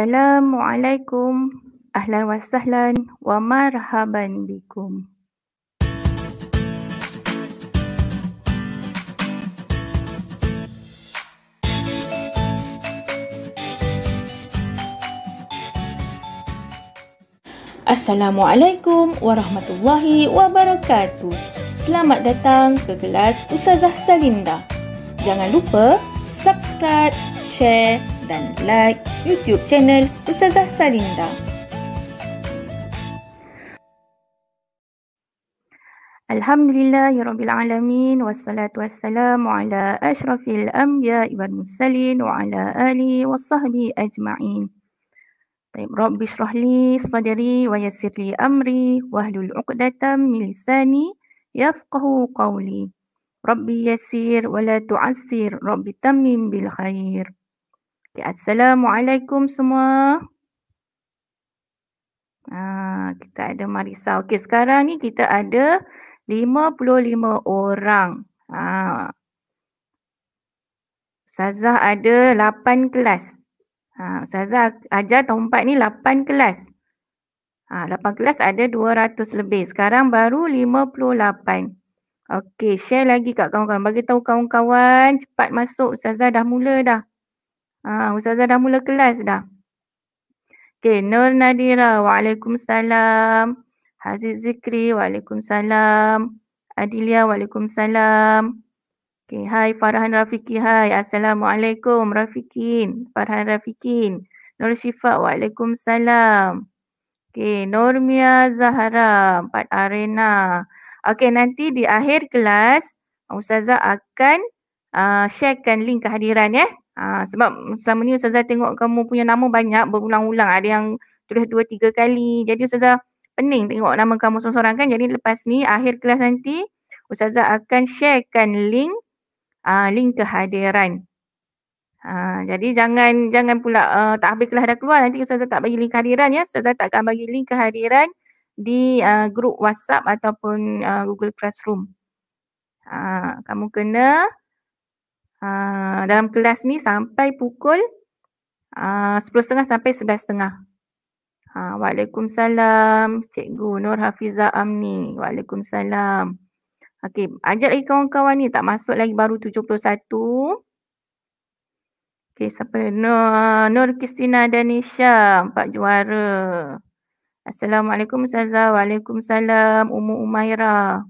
Assalamualaikum. Ahlan wa sahlan wa marhaban bikum. Assalamualaikum warahmatullahi wabarakatuh. Selamat datang ke kelas Ustazah Salinda. Jangan lupa subscribe, share جدا لايك يوتيوب شانل استاذه ساليندا الحمد لله رب العالمين والصلاة والسلام على أشرف الأنبياء والمرسلين وعلى آله وصحبه أجمعين طيب رب اشرح لي صدري ويسر لي أمري واهلل العقدة من لساني يفقه قولي ربي يسير ولا تعسر ربي تمم بالخير Okay, Assalamualaikum semua. Ah, kita ada Marisa. Okey, sekarang ni kita ada 55 orang. Ah. Sazah ada 8 kelas. Ha, Ustazah ajar tahun 4 ni 8 kelas. Ha, ah, 8 kelas ada 200 lebih. Sekarang baru 58. Okey, share lagi kat kawan-kawan. Bagi tahu kawan-kawan cepat masuk. Ustazah dah mula dah. Ah, Ustazah dah mula kelas dah. Okay, Nur Nadira, Waalaikumsalam. Haziz Zikri, Waalaikumsalam. Adilia, Waalaikumsalam. Okay, hai Farhan Rafiki, hai. Assalamualaikum Rafikin, Farhan Rafikin. Nur Syifa, Waalaikumsalam. Okay, Nurmia Zahara, Pat Arena. Okay, nanti di akhir kelas, Ustazah akan uh, sharekan link kehadiran ya. Eh? Ha, sebab selama ni Ustazah tengok kamu punya nama banyak berulang-ulang. Ada yang tulis dua tiga kali. Jadi Ustazah pening tengok nama kamu seorang-seorang kan. Jadi lepas ni akhir kelas nanti Ustazah akan sharekan link uh, link kehadiran. Ha, jadi jangan jangan pula uh, tak habis kelas dah keluar nanti Ustazah tak bagi link kehadiran ya. Ustazah tak akan bagi link kehadiran di uh, grup WhatsApp ataupun uh, Google Classroom. Ha, kamu kena uh, dalam kelas ni sampai pukul ah, uh, 10.30 sampai 11.30. Uh, ah, Waalaikumsalam Cikgu Nur Hafizah Amni. Waalaikumsalam. Okey, ajak lagi kawan-kawan ni tak masuk lagi baru 71. Okey, siapa Nur, Nur Kristina Danisha, empat juara. Assalamualaikum Ustazah. Waalaikumsalam Ummu Umaira.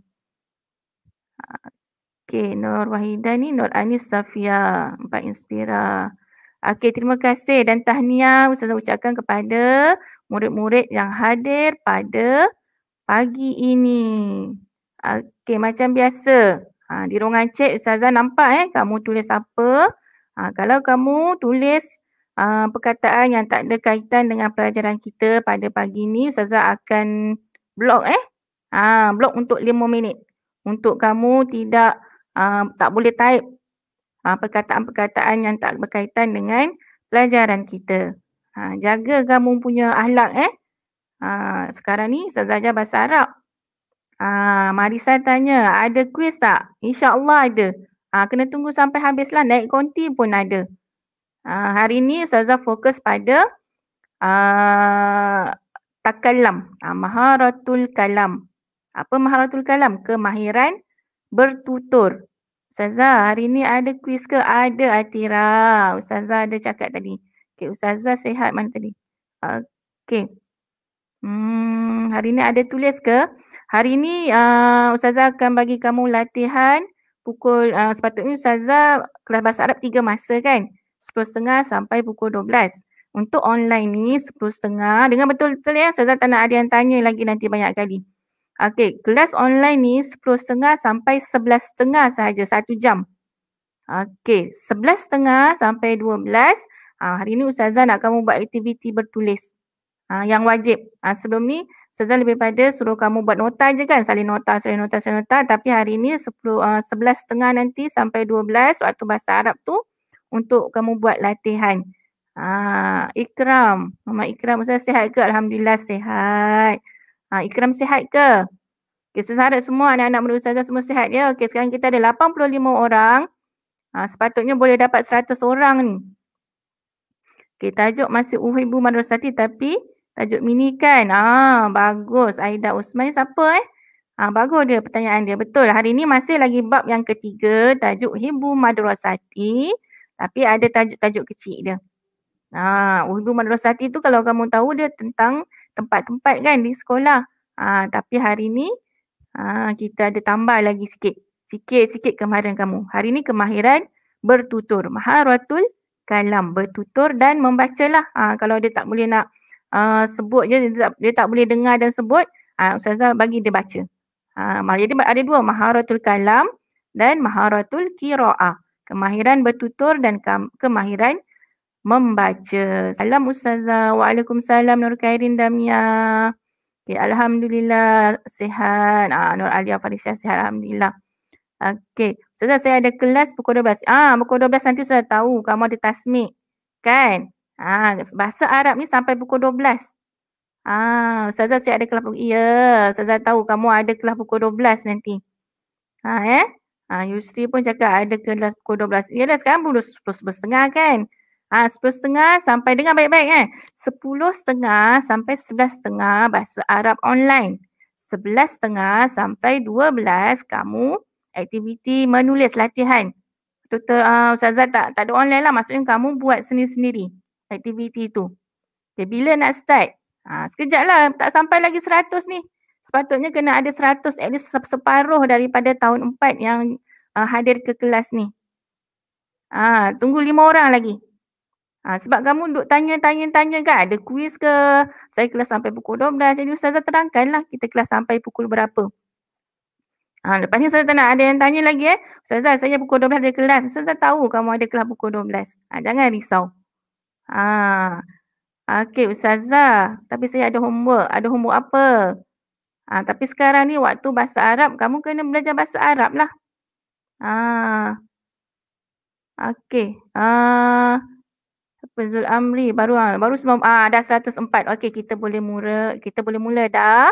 Okey, Nur Wahida ni Nur Anis Safia, Pak Inspira. Okey, terima kasih dan tahniah Ustazah ucapkan kepada murid-murid yang hadir pada pagi ini. Okey, macam biasa. Ha, di ruangan cek Ustazah nampak eh kamu tulis apa. Ha, kalau kamu tulis ha, perkataan yang tak ada kaitan dengan pelajaran kita pada pagi ini, Ustazah akan blok eh. Ha, blok untuk lima minit. Untuk kamu tidak tak boleh type uh, perkataan-perkataan yang tak berkaitan dengan pelajaran kita. Uh, jaga kamu punya ahlak eh. Uh, sekarang ni Zajah Bahasa Arab. Uh, mari saya tanya, ada kuis tak? InsyaAllah ada. Uh, kena tunggu sampai habislah, naik konti pun ada. Uh, hari ni Zaza fokus pada uh, takalam, uh, maharatul kalam. Apa maharatul kalam? Kemahiran bertutur. Ustazah, hari ni ada kuis ke? Ada Atira. Ustazah ada cakap tadi. Okey, Ustazah sehat mana tadi? Okey. Hmm, hari ni ada tulis ke? Hari ni uh, Ustazah akan bagi kamu latihan pukul uh, sepatutnya Ustazah kelas bahasa Arab tiga masa kan? 10.30 sampai pukul 12. Untuk online ni 10.30 dengan betul-betul ya Ustazah tak nak ada yang tanya lagi nanti banyak kali. Okay, kelas online ni 10.30 sampai 11.30 sahaja, satu jam. Okay, 11.30 sampai 12. Ah, ha, hari ni Ustazah nak kamu buat aktiviti bertulis. Ah, yang wajib. Ah, sebelum ni, Ustazah lebih pada suruh kamu buat nota je kan, salin nota, salin nota, salin nota. Tapi hari ni 10, ah, 11.30 nanti sampai 12 waktu bahasa Arab tu untuk kamu buat latihan. Ah, Ikram, Mama Ikram, Ustazah sihat ke? Alhamdulillah sihat. Ha, ikram sihat ke? Okay, saya harap semua anak-anak menurut saya semua sihat ya. Okay, sekarang kita ada 85 orang. Ha, sepatutnya boleh dapat 100 orang ni. Okay, tajuk masih Uhi Ibu Madrasati tapi tajuk mini kan. Ah, ha, bagus. Aida Usman ni siapa eh? Ha, bagus dia pertanyaan dia. Betul. Hari ni masih lagi bab yang ketiga. Tajuk Ibu Madrasati. Tapi ada tajuk-tajuk kecil dia. Ha, Uhi Ibu Madrasati tu kalau kamu tahu dia tentang tempat-tempat kan di sekolah. Ha, tapi hari ni ha, kita ada tambah lagi sikit. Sikit-sikit kemahiran kamu. Hari ni kemahiran bertutur. Maharatul kalam. Bertutur dan membacalah. Ha, kalau dia tak boleh nak uh, sebut je, dia tak, dia tak boleh dengar dan sebut, ha, Ustazah bagi dia baca. Ha, jadi ada dua. Maharatul kalam dan maharatul kira'ah. Kemahiran bertutur dan kemahiran kemahiran membaca. Salam Ustazah. Waalaikumsalam Nur Kairin Damia. Okay, Alhamdulillah sehat. Ah, Nur Alia Farisya sehat. Alhamdulillah. Okey. Ustazah saya ada kelas pukul 12. Ah, pukul 12 nanti saya tahu kamu ada tasmik. Kan? Ah, bahasa Arab ni sampai pukul 12. Ah, Ustazah saya ada kelas pukul. Ya, Ustazah tahu kamu ada kelas pukul 12 nanti. Ah, eh? Ah, Yusri pun cakap ada kelas pukul 12. Yalah sekarang pukul 10.30 kan? Ah sepuluh setengah sampai dengan baik-baik eh sepuluh setengah sampai sebelas setengah bahasa Arab online. sebelas setengah sampai dua belas kamu aktiviti menulis latihan. Total uh, ah, Ustazah tak, tak ada online lah. Maksudnya kamu buat sendiri-sendiri aktiviti tu. Okay, bila nak start? Ha, sekejap lah. Tak sampai lagi seratus ni. Sepatutnya kena ada seratus at least separuh daripada tahun empat yang uh, hadir ke kelas ni. Ha, tunggu lima orang lagi. Ha, sebab kamu duk tanya-tanya-tanya kan ada kuis ke? Saya kelas sampai pukul 12. Jadi Ustazah terangkanlah kita kelas sampai pukul berapa. Ha, lepas ni Ustazah nak ada yang tanya lagi eh. Ustazah saya pukul 12 ada kelas. Ustazah tahu kamu ada kelas pukul 12. Ha, jangan risau. Ha. Okey Ustazah. Tapi saya ada homework. Ada homework apa? Ha, tapi sekarang ni waktu bahasa Arab kamu kena belajar bahasa Arab lah. Ha. Okey. Ha. Fazul Amri baru ah, baru ah dah 104. Okey kita boleh mula kita boleh mula dah.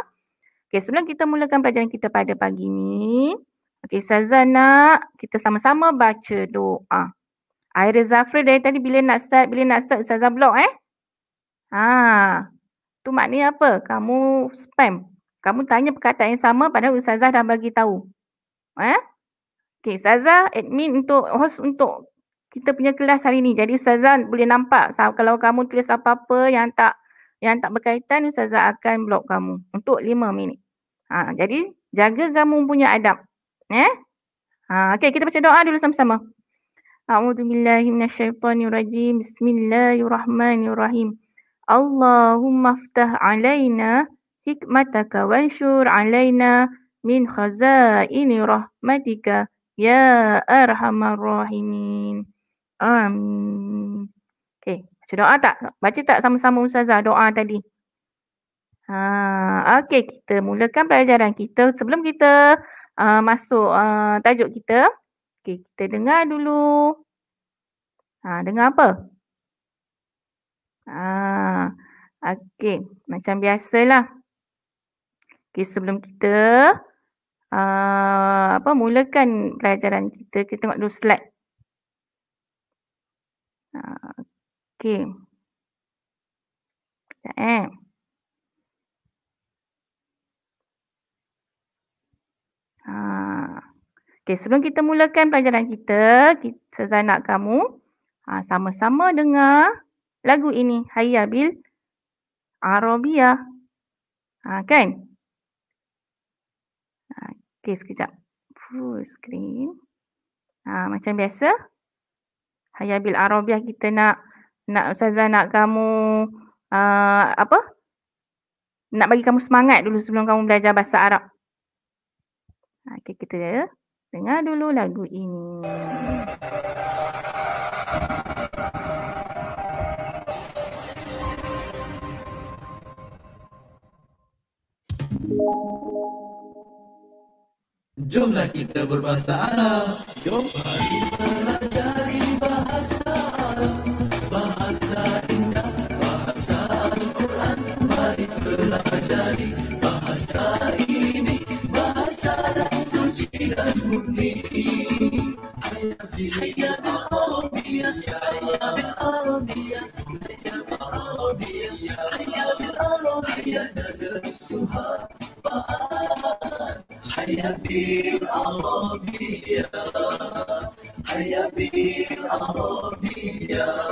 Okey sebelum kita mulakan pelajaran kita pada pagi ni. Okey Ustazah nak kita sama-sama baca doa. Air Zafri dari tadi bila nak start bila nak start Ustazah blok eh? Ha. Tu maknanya apa? Kamu spam. Kamu tanya perkataan yang sama padahal Ustazah dah bagi tahu. Eh? Okey Ustazah admin untuk host untuk kita punya kelas hari ni. Jadi Ustazah boleh nampak kalau kamu tulis apa-apa yang tak yang tak berkaitan Ustazah akan blok kamu untuk lima minit. Ha, jadi jaga kamu punya adab. Eh? Ha, okay, kita baca doa dulu sama-sama. A'udhu billahi minasyaitanirrajim. Bismillahirrahmanirrahim. Allahumma aftah alaina hikmataka wansyur alaina min khazaini rahmatika ya arhamar rahimin. Um, okay, baca doa tak? Baca tak sama-sama Ustazah doa tadi? Ha, okay, kita mulakan pelajaran kita. Sebelum kita uh, masuk uh, tajuk kita, okay, kita dengar dulu. Ha, dengar apa? Ha, okay, macam biasalah. Okay, sebelum kita uh, apa mulakan pelajaran kita, kita tengok dulu slide. Okay, Sekejap eh. Ha. Okey, sebelum kita mulakan pelajaran kita, saya nak kamu ha, sama-sama dengar lagu ini. Hayya bil Arabia. Ha, kan? Ha, Okey, sekejap. Full screen. Ha, macam biasa, Hayah bil Arabiah kita nak nak ustazah nak kamu uh, apa? Nak bagi kamu semangat dulu sebelum kamu belajar bahasa Arab. Ah, okey kita ya. Dengar dulu lagu ini. Jomlah kita berbahasa Arab. Jom mari belajar. Saimi Bahasa suci dan murni Hayati hayya bil Arabiyah Hayya bil Arabiyah Hayya bil Arabiyah Hayya bil Arabiyah Nadarisuha Hayya bil Arabiyah Hayya bil Arabiyah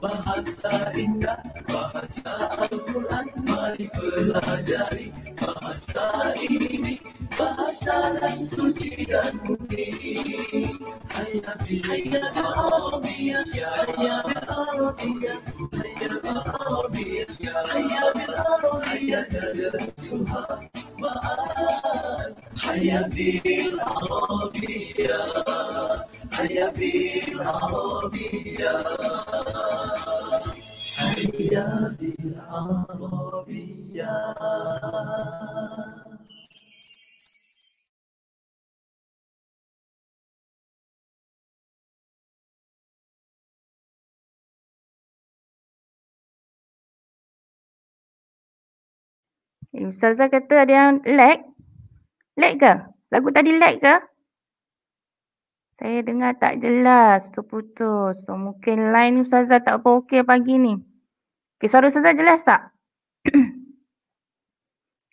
Bahasa indah, bahasa Al-Quran Mari pelajari bahasa ini Bahasa yang suci dan murni Hayya bi hayya bi Arabiya Hayya bi Arabiya Hayya bi Arabiya Hayya bi Arabiya Ya Jalsuha Ma'an Hayya bi Arabiya Hayya bi Arabiya البلاد العربية kata ada yang lag. Lag ke? Lagu tadi lag ke? Saya dengar tak jelas. terputus. So, mungkin line Ustazah tak apa okey pagi ni. Okay, suara Ustazah jelas tak?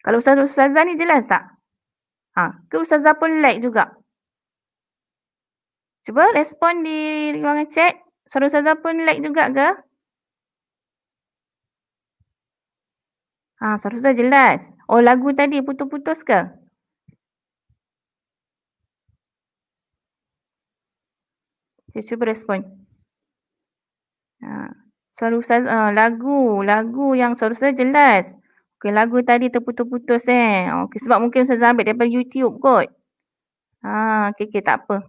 Kalau Ustazah, Ustazah ni jelas tak? Ha, ke Ustazah pun like juga? Cuba respon di ruangan chat. Suara Ustazah pun like juga ke? Ha, suara Ustazah jelas. Oh, lagu tadi putus-putus ke? Okay, cuba respon. Ha. Suara saya uh, lagu, lagu yang suara saya jelas. Okay, lagu tadi terputus-putus eh. Okay, sebab mungkin saya ambil daripada YouTube kot. Ha, ah, okay, okay, tak apa.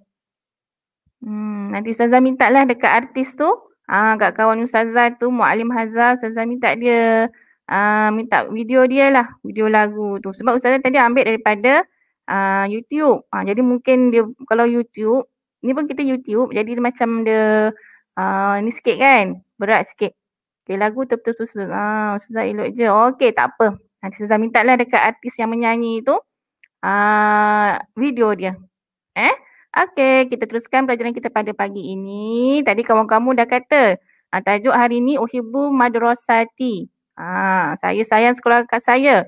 Hmm, nanti Ustazah minta lah dekat artis tu. ah, kat kawan Ustazah tu, Mu'alim Hazal Ustazah minta dia. Ah, minta video dia lah, video lagu tu. Sebab Ustazah tadi ambil daripada ah, YouTube. Ah, jadi mungkin dia, kalau YouTube, ni pun kita YouTube, jadi dia macam dia ah ni sikit kan berat sikit. Okay, lagu tu betul-betul Ah, Ustazah elok je. Okay, tak apa. Nanti Ustazah minta lah dekat artis yang menyanyi tu ah, video dia. Eh? Okay, kita teruskan pelajaran kita pada pagi ini. Tadi kamu-kamu dah kata ah, tajuk hari ni Uhibu Madrasati. Ah, saya sayang sekolah kat saya.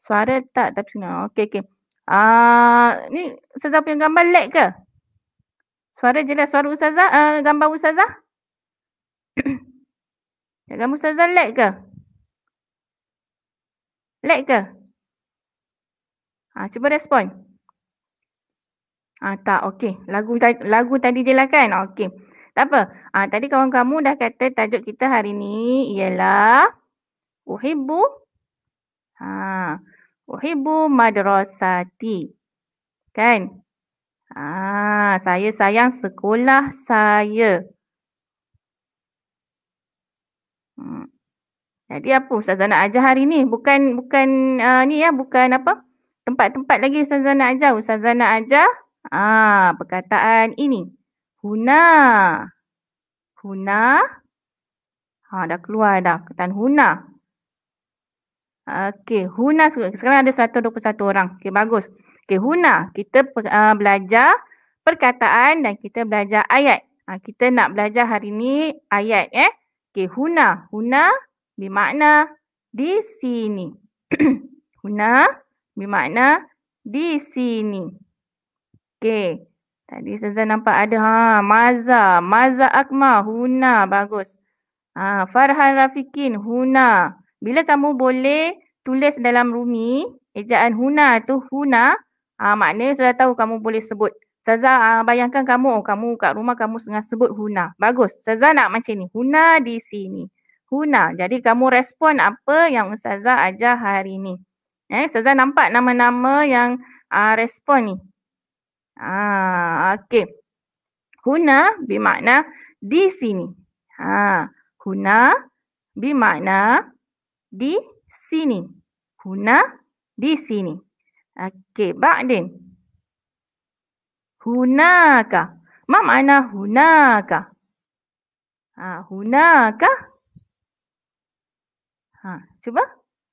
Suara tak tapi sini. Okay, okay. Ah, ni Ustazah punya gambar lag ke? Suara jelas suara Ustazah? Uh, gambar Ustazah? Kak Gam Ustazah lag ke? Lag ke? Ha, cuba respon. Ah ha, tak, okey. Lagu lagu tadi je lah kan? Okey. Tak apa. Ha, tadi kawan kamu dah kata tajuk kita hari ni ialah Uhibu, Ha, ah, Uhibu Madrasati. Kan? Ah, ha, saya sayang sekolah saya. Hmm. Jadi apa Ustazah nak ajar hari ni? Bukan bukan uh, ni ya, bukan apa? Tempat-tempat lagi Ustazah nak ajar. Ustazah nak ajar ah perkataan ini. Huna. Huna. Ha dah keluar dah perkataan huna. Okey, huna sekarang ada 121 orang. Okey bagus. Okey huna, kita uh, belajar perkataan dan kita belajar ayat. Ha, kita nak belajar hari ni ayat eh. Okey, huna. Huna bermakna di sini. huna bermakna di sini. Okey. Tadi saya nampak ada ha maza, maza akma, huna bagus. Ha Farhan Rafikin huna. Bila kamu boleh tulis dalam rumi, ejaan huna tu huna, ha maknanya saya tahu kamu boleh sebut. Saza ah, bayangkan kamu, kamu kat rumah kamu sengah sebut Huna. Bagus. Saza nak macam ni. Huna di sini. Huna. Jadi kamu respon apa yang Saza ajar hari ni. Eh, Saza nampak nama-nama yang uh, respon ni. Ah, okay. Huna bermakna di sini. Ah, Huna bermakna di sini. Huna di sini. Okey, Ba'din. Ba'din. Hunaka. Ma mana? hunaka? Ha, hunaka. Ha, cuba.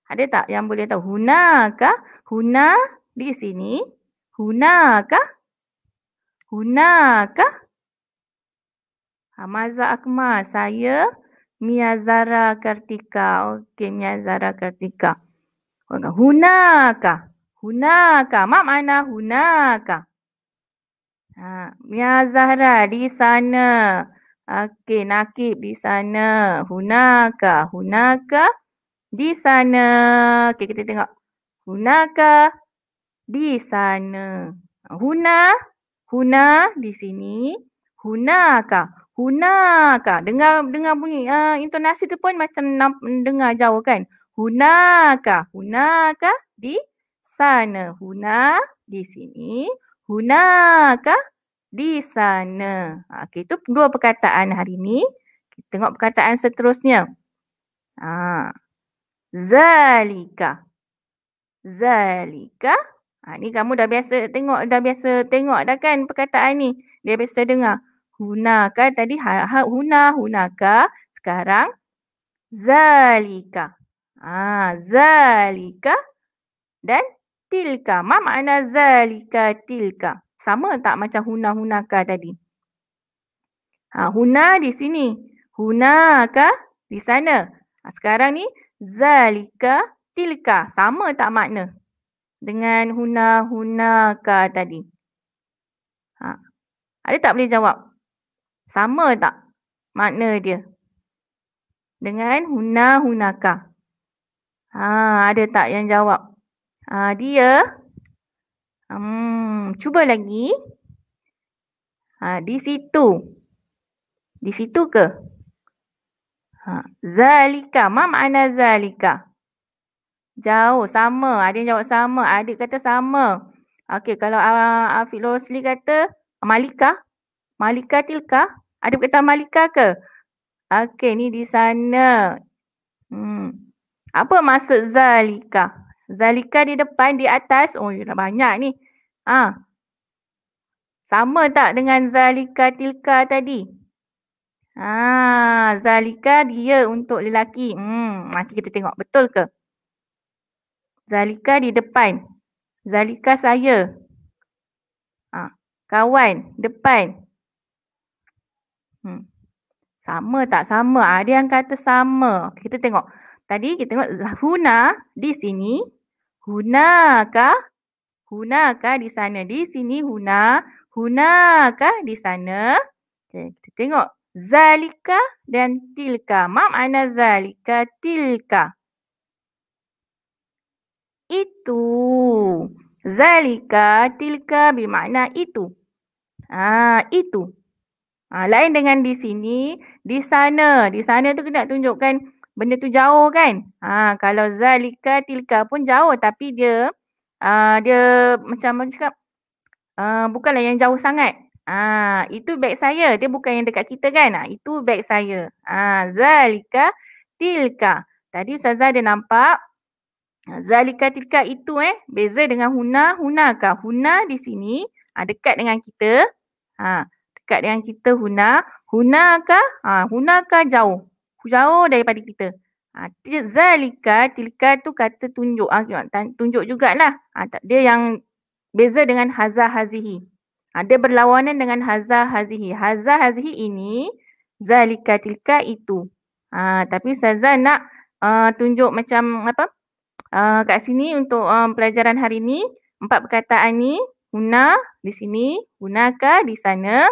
Ada tak yang boleh tahu? Hunaka. Huna di sini. Hunaka. Hunaka. Hamazah akma Saya miyazara Kartika. Okey, miyazara Kartika. Hunaka. Hunaka. Ma mana? hunaka? Hunaka. Ha, Mia ya, Zahra di sana. Okey, Nakib di sana. Hunaka, Hunaka di sana. Okey, kita tengok. Hunaka di sana. Huna, Huna di sini. Hunaka, Hunaka. Dengar dengar bunyi uh, intonasi tu pun macam na- dengar jauh kan. Hunaka, Hunaka di sana. Huna di sini. Hunaka di sana. Ha, okey, itu dua perkataan hari ini. Kita tengok perkataan seterusnya. Ha. Zalika. Zalika. Ha, ni kamu dah biasa tengok, dah biasa tengok dah kan perkataan ni. Dia biasa dengar. Hunaka tadi ha, ha, huna, hunaka. Sekarang zalika. Ah, zalika. Dan tilka. Ma makna zalika tilka? Sama tak macam huna-hunaka tadi? Ha, huna di sini. Hunaka di sana. Ha, sekarang ni zalika tilka. Sama tak makna dengan huna-hunaka tadi? Ha. Ada tak boleh jawab? Sama tak makna dia? Dengan huna-hunaka. Ha, ada tak yang jawab? Uh, dia um, cuba lagi. Uh, di situ. Di situ ke? Ha, zalika. mam makna zalika? Jauh. Sama. Ada yang jawab sama. Adik kata sama. Okey. Kalau uh, Afiq Rosli kata Malika. Malika Tilka. Adik kata Malika ke? Okey. Ni di sana. Hmm. Apa maksud Zalika? Zalika di depan, di atas. Oh, dah banyak ni. Ha. Sama tak dengan Zalika Tilka tadi? Ha, Zalika dia untuk lelaki. Hmm, nanti kita tengok betul ke? Zalika di depan. Zalika saya. Ha, kawan depan. Hmm. Sama tak sama? Ada ah, yang kata sama. Kita tengok. Tadi kita tengok Zahuna di sini. Huna Huna Hunakah di sana? Di sini huna. Huna Hunakah di sana? Okay, kita tengok. Zalika dan tilka. Mam ana zalika tilka. Itu. Zalika tilka bermakna itu. Ah, itu. Ah, lain dengan di sini, di sana. Di sana tu kita tunjukkan benda tu jauh kan. Ha, kalau zalika tilka pun jauh tapi dia uh, dia macam mana cakap uh, bukanlah yang jauh sangat. Ha, itu beg saya. Dia bukan yang dekat kita kan. Ha, itu beg saya. Ha, zalika tilka. Tadi Ustazah ada nampak ha, zalika tilka itu eh beza dengan huna huna ka huna di sini ha, dekat dengan kita ha, dekat dengan kita huna huna ka ha, huna jauh jauh daripada kita. Ha, zalika, tilka tu kata tunjuk. Ha, tunjuk jugalah. Ha, tak, dia yang beza dengan hazah hazihi. Ha, dia berlawanan dengan hazah hazihi. Hazah hazihi ini, zalika, tilka itu. Ha, tapi saya nak uh, tunjuk macam apa? Uh, kat sini untuk um, pelajaran hari ini empat perkataan ni, huna di sini, hunaka di sana,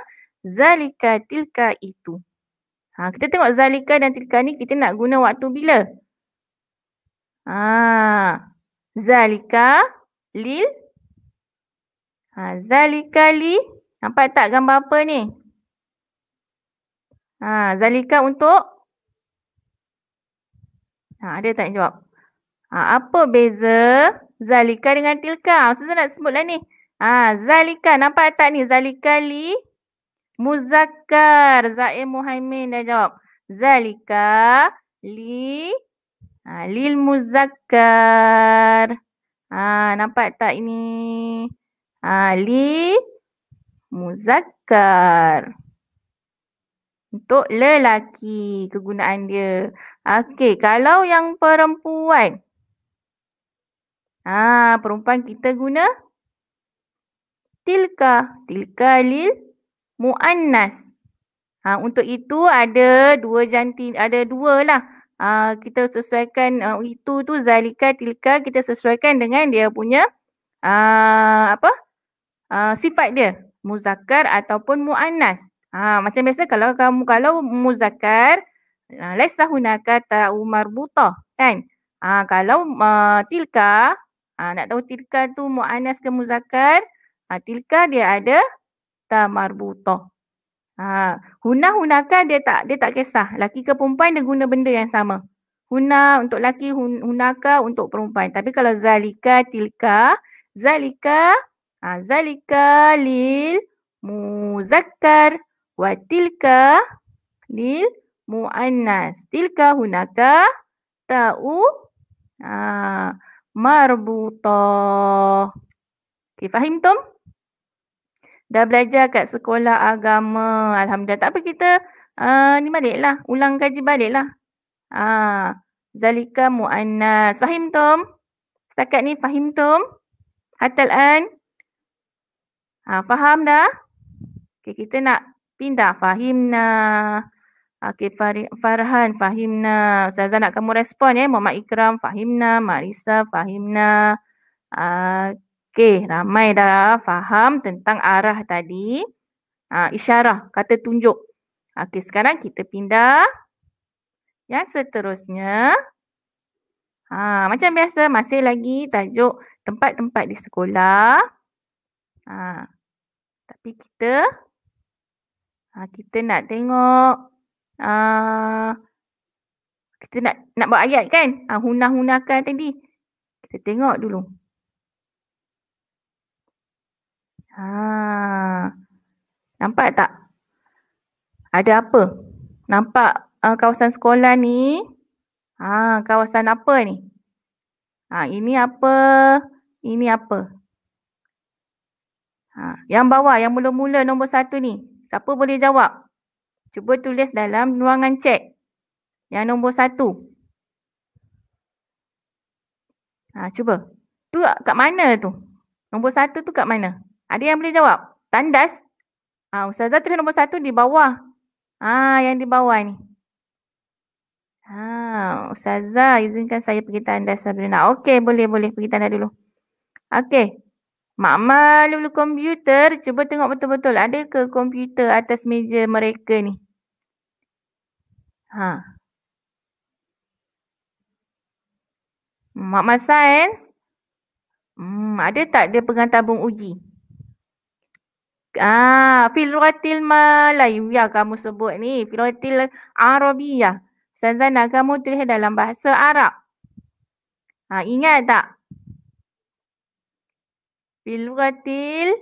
zalika, tilka itu. Ha, kita tengok zalika dan tilka ni kita nak guna waktu bila? Ha, zalika lil. Ha, zalika li. Nampak tak gambar apa ni? Ha, zalika untuk. Ha, ada tak jawab? Ha, apa beza zalika dengan tilka? Ha, Ustazah nak sebutlah ni. Ha, zalika. Nampak tak ni? Zalika li. Muzakkar. Zain Muhaimin dah jawab. Zalika li ha, lil muzakkar. Ha, nampak tak ini? Ha, li muzakkar. Untuk lelaki kegunaan dia. Okey, kalau yang perempuan. Ha, perempuan kita guna tilka. Tilka lil muannas. Ha, untuk itu ada dua jantin, ada dua lah. Ha, kita sesuaikan ha, itu tu zalika tilka kita sesuaikan dengan dia punya ha, apa ha, sifat dia muzakkar ataupun muannas. Ha, macam biasa kalau kamu kalau muzakkar ha, laisa hunaka ta'u marbutah kan? Ha, kalau uh, tilka, ha, nak tahu tilka tu Mu'annas ke muzakar, ha, tilka dia ada ta marbuto. Ha, hunah hunakah dia tak dia tak kisah. Laki ke perempuan dia guna benda yang sama. Huna untuk laki, hun, hunaka untuk perempuan. Tapi kalau zalika tilka, zalika ha, zalika lil muzakkar wa tilka lil muannas. Tilka hunaka ta'u ha, marbutah. Okay, fahim tum? dah belajar kat sekolah agama. Alhamdulillah. Tak apa kita uh, ni baliklah. Ulang kaji baliklah. Ah, zalika mu'annas. Fahim Tom, Setakat ni fahim Tom, Hatal an? Ha, faham dah? Okay, kita nak pindah. Fahimna. Okay, Farhan, fahimna. Saya nak kamu respon ya. Eh? Muhammad Ikram, fahimna. Marisa, fahimna. Okay. Ah, Okey, ramai dah faham tentang arah tadi. Ha, isyarah, kata tunjuk. Okey, sekarang kita pindah. Yang seterusnya. Ha, macam biasa, masih lagi tajuk tempat-tempat di sekolah. Ha, tapi kita ha, kita nak tengok ha, kita nak nak buat ayat kan? Ha, hunah-hunahkan tadi. Kita tengok dulu. Ha. Nampak tak? Ada apa? Nampak uh, kawasan sekolah ni? Ha, kawasan apa ni? Ha, ini apa? Ini apa? Ha, yang bawah, yang mula-mula nombor satu ni. Siapa boleh jawab? Cuba tulis dalam ruangan cek. Yang nombor satu. Ha, cuba. Tu kat mana tu? Nombor satu tu kat mana? Ada yang boleh jawab? Tandas? Ah, ha, Ustazah tulis nombor satu di bawah. Ah, yang di bawah ni. Ah, Ustazah izinkan saya pergi tandas Sabrina. Okey, boleh, boleh. Pergi tandas dulu. Okey. Mak malu komputer. Cuba tengok betul-betul. Ada ke komputer atas meja mereka ni? Ha. Mama science. Hmm, ada tak dia pegang tabung uji? ah filwatil Melayu ya kamu sebut ni Arabia. Arabiyah nak kamu tulis dalam bahasa Arab ha, ingat tak filwatil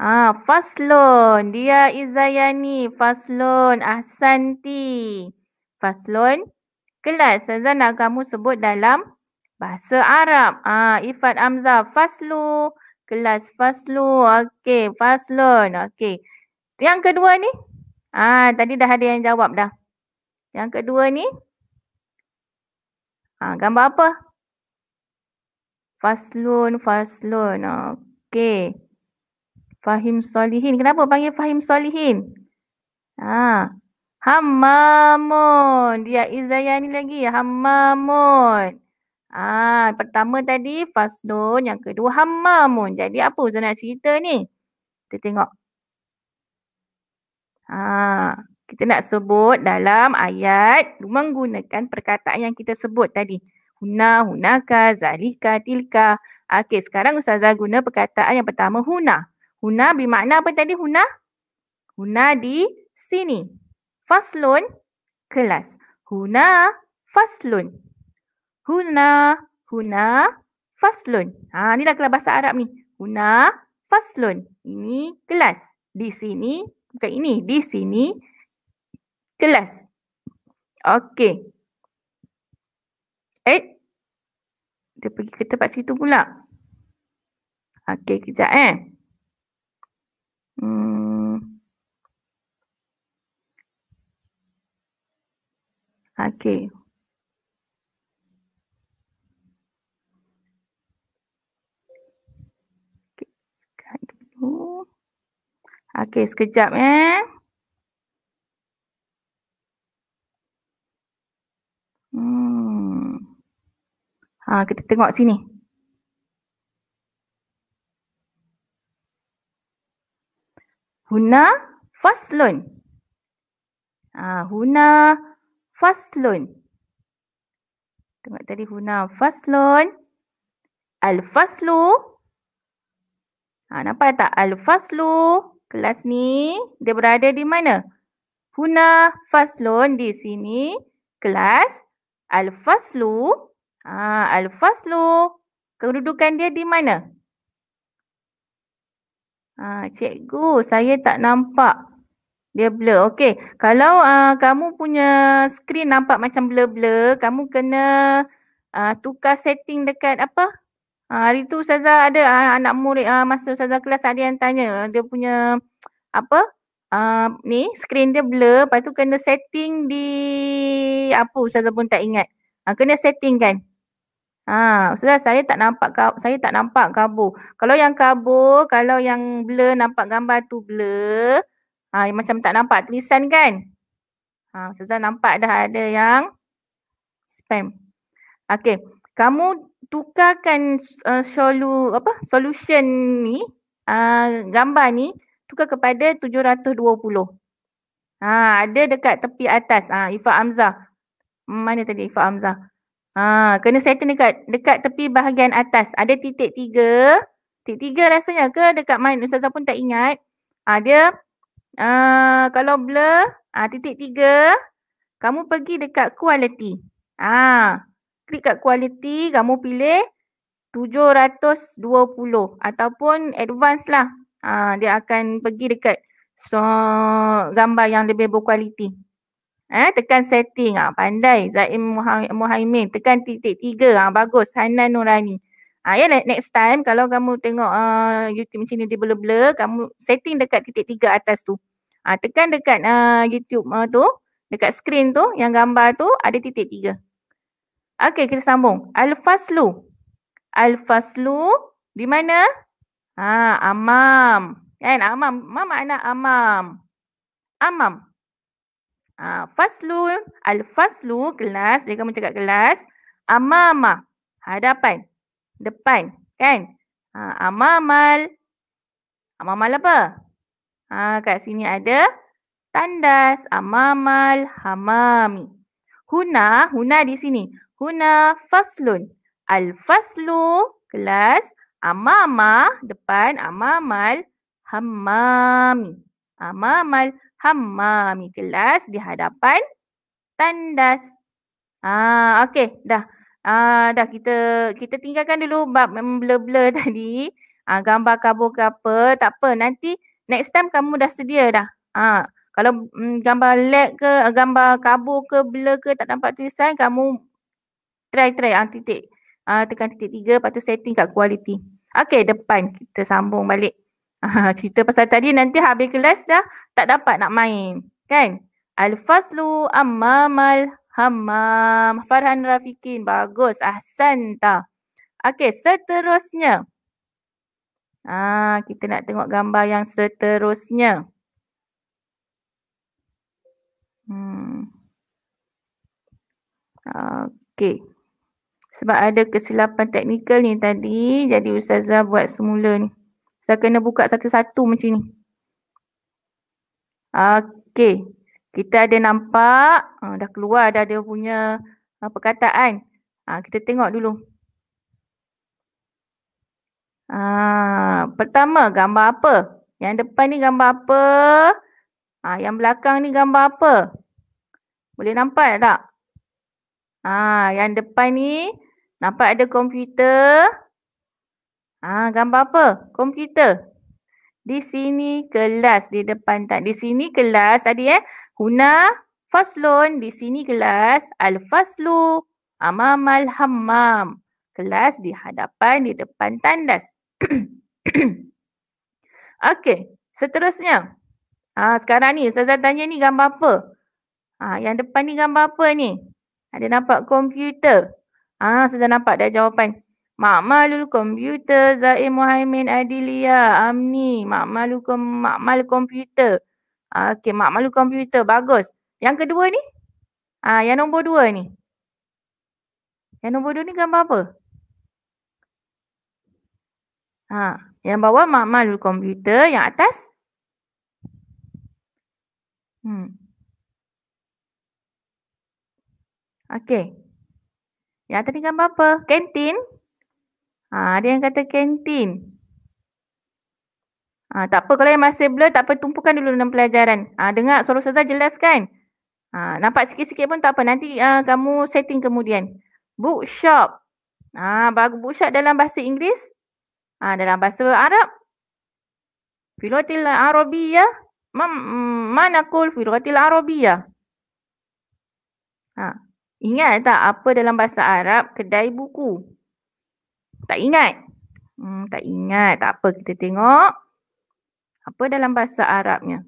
Ah, ha, faslon. Dia Izayani. Faslon. Ahsanti. Faslon. Kelas. nak kamu sebut dalam bahasa Arab. Ah, ha, Ifat Amza. faslon kelas faslo, Okey, faslo, Okey. Yang kedua ni? Ah, tadi dah ada yang jawab dah. Yang kedua ni? Ah, gambar apa? Faslon, faslon, Okey. Fahim Solihin. Kenapa panggil Fahim Solihin? Ah. Ha. Hammamun. Dia Izayani lagi. Hammamun. Ah, pertama tadi faslun yang kedua hammamun. Jadi apa saya nak cerita ni? Kita tengok. Ah, kita nak sebut dalam ayat menggunakan perkataan yang kita sebut tadi. Huna, hunaka, zalika, tilka. Okey, sekarang Ustazah guna perkataan yang pertama huna. Huna bermakna apa tadi huna? Huna di sini. Faslun, kelas. Huna, faslun. Huna, huna faslun. Ha, inilah kelas bahasa Arab ni. Huna faslun. Ini kelas. Di sini, bukan ini. Di sini, kelas. Okey. Eh, dia pergi ke tempat situ pula. Okey, kejap eh. Hmm. Okey, Okey, sekejap Eh. Hmm. Ha, kita tengok sini. Huna faslun. Ha, huna faslun. Tengok tadi huna faslun. Al faslu. Ha, nampak tak? Al faslu. Al faslu kelas ni dia berada di mana? Huna faslun di sini kelas al-faslu. Ha, al-faslu kedudukan dia di mana? Ha, cikgu saya tak nampak. Dia blur. Okey. Kalau uh, kamu punya skrin nampak macam blur-blur, kamu kena uh, tukar setting dekat apa? Ah, hari tu Ustazah ada uh, anak murid uh, masa Ustazah kelas ada yang tanya dia punya apa uh, ni screen dia blur lepas tu kena setting di apa Ustazah pun tak ingat. Uh, kena setting kan. Ha, Ustazah saya tak nampak saya tak nampak kabur. Kalau yang kabur, kalau yang blur nampak gambar tu blur. Ha, macam tak nampak tulisan kan. Ha, Ustazah nampak dah ada yang spam. Okay. Kamu tukarkan uh, solu apa solution ni uh, gambar ni tukar kepada 720. Ha ah, ada dekat tepi atas ah ha, Ifa Amzah. Hmm, mana tadi Ifa Amza. Ha ah, kena settle dekat dekat tepi bahagian atas. Ada titik tiga. Titik tiga rasanya ke dekat mana Ustazah pun tak ingat. Ada ha, uh, kalau blur ha, titik tiga kamu pergi dekat quality. Ah, klik kat kualiti, kamu pilih 720 ataupun advance lah. Ha, dia akan pergi dekat so, gambar yang lebih berkualiti. Eh, tekan setting. Ha, pandai. Zain Muhaimin. Tekan titik tiga. Ha, bagus. Hanan Nurani. Ha, ya, next time kalau kamu tengok uh, YouTube macam ni dia blur-blur, kamu setting dekat titik tiga atas tu. Ha, tekan dekat uh, YouTube uh, tu, dekat screen tu yang gambar tu ada titik tiga. Okey, kita sambung. Al-Faslu. Al-Faslu di mana? Ha, amam. Kan, amam. mama anak amam. Amam. Ha, faslu. Al-Faslu, kelas. Jika kamu cakap kelas. Amama. Hadapan. Depan. Kan? Ha, amamal. Amamal apa? Ha, kat sini ada tandas. Amamal hamami. Huna, huna di sini. Huna faslun. Al-faslu kelas amama depan amamal hammami. Amamal hammami kelas di hadapan tandas. Ah okey dah. Ah dah kita kita tinggalkan dulu bab blur-blur tadi. Ah gambar kabur ke apa? Tak apa nanti next time kamu dah sedia dah. Ah kalau mm, gambar lag ke gambar kabur ke blur ke tak nampak tulisan kamu try try ah, titik ah, tekan titik tiga lepas tu setting kat quality Okay depan kita sambung balik ah, cerita pasal tadi nanti habis kelas dah tak dapat nak main kan Alfaslu, Ammal, Ammamal Hammam Farhan Rafikin bagus Ahsan ta Okay seterusnya Ah kita nak tengok gambar yang seterusnya. Hmm. Okey sebab ada kesilapan teknikal ni tadi jadi ustazah buat semula ni saya kena buka satu-satu macam ni okey kita ada nampak uh, dah keluar dah dia punya uh, perkataan uh, kita tengok dulu Ah, pertama gambar apa? Yang depan ni gambar apa? Ah, yang belakang ni gambar apa? Boleh nampak tak? Ah, yang depan ni Nampak ada komputer? Ah, gambar apa? Komputer. Di sini kelas di depan tak? Di sini kelas tadi eh. Huna faslun. Di sini kelas al-faslu amam al-hammam. Kelas di hadapan di depan tandas. Okey, seterusnya. Ah, sekarang ni Ustazah tanya ni gambar apa? Ah, yang depan ni gambar apa ni? Ada nampak komputer? Ah, ha, sudah nampak dah jawapan. Makmalul komputer Zaim Muhaimin Adilia Amni. Makmalul kom makmal komputer. Ha, Okey, makmalul komputer. Bagus. Yang kedua ni? Ah, ha, yang nombor dua ni. Yang nombor dua ni gambar apa? Ha, yang bawah makmalul komputer. Yang atas? Hmm. Okey. Ya tadi gambar apa? Kantin? Ha, ada yang kata kantin. Ha, tak apa kalau yang masih blur, tak apa tumpukan dulu dalam pelajaran. Ha, dengar suara Ustazah jelaskan Ha, nampak sikit-sikit pun tak apa. Nanti uh, kamu setting kemudian. Bookshop. Ha, bagu bookshop dalam bahasa Inggeris. Ha, dalam bahasa Arab. Filotil Arabiya. Mm, Mana kul filotil Arabiya? Ha, Ingat tak apa dalam bahasa Arab kedai buku? Tak ingat? Hmm, tak ingat. Tak apa kita tengok. Apa dalam bahasa Arabnya?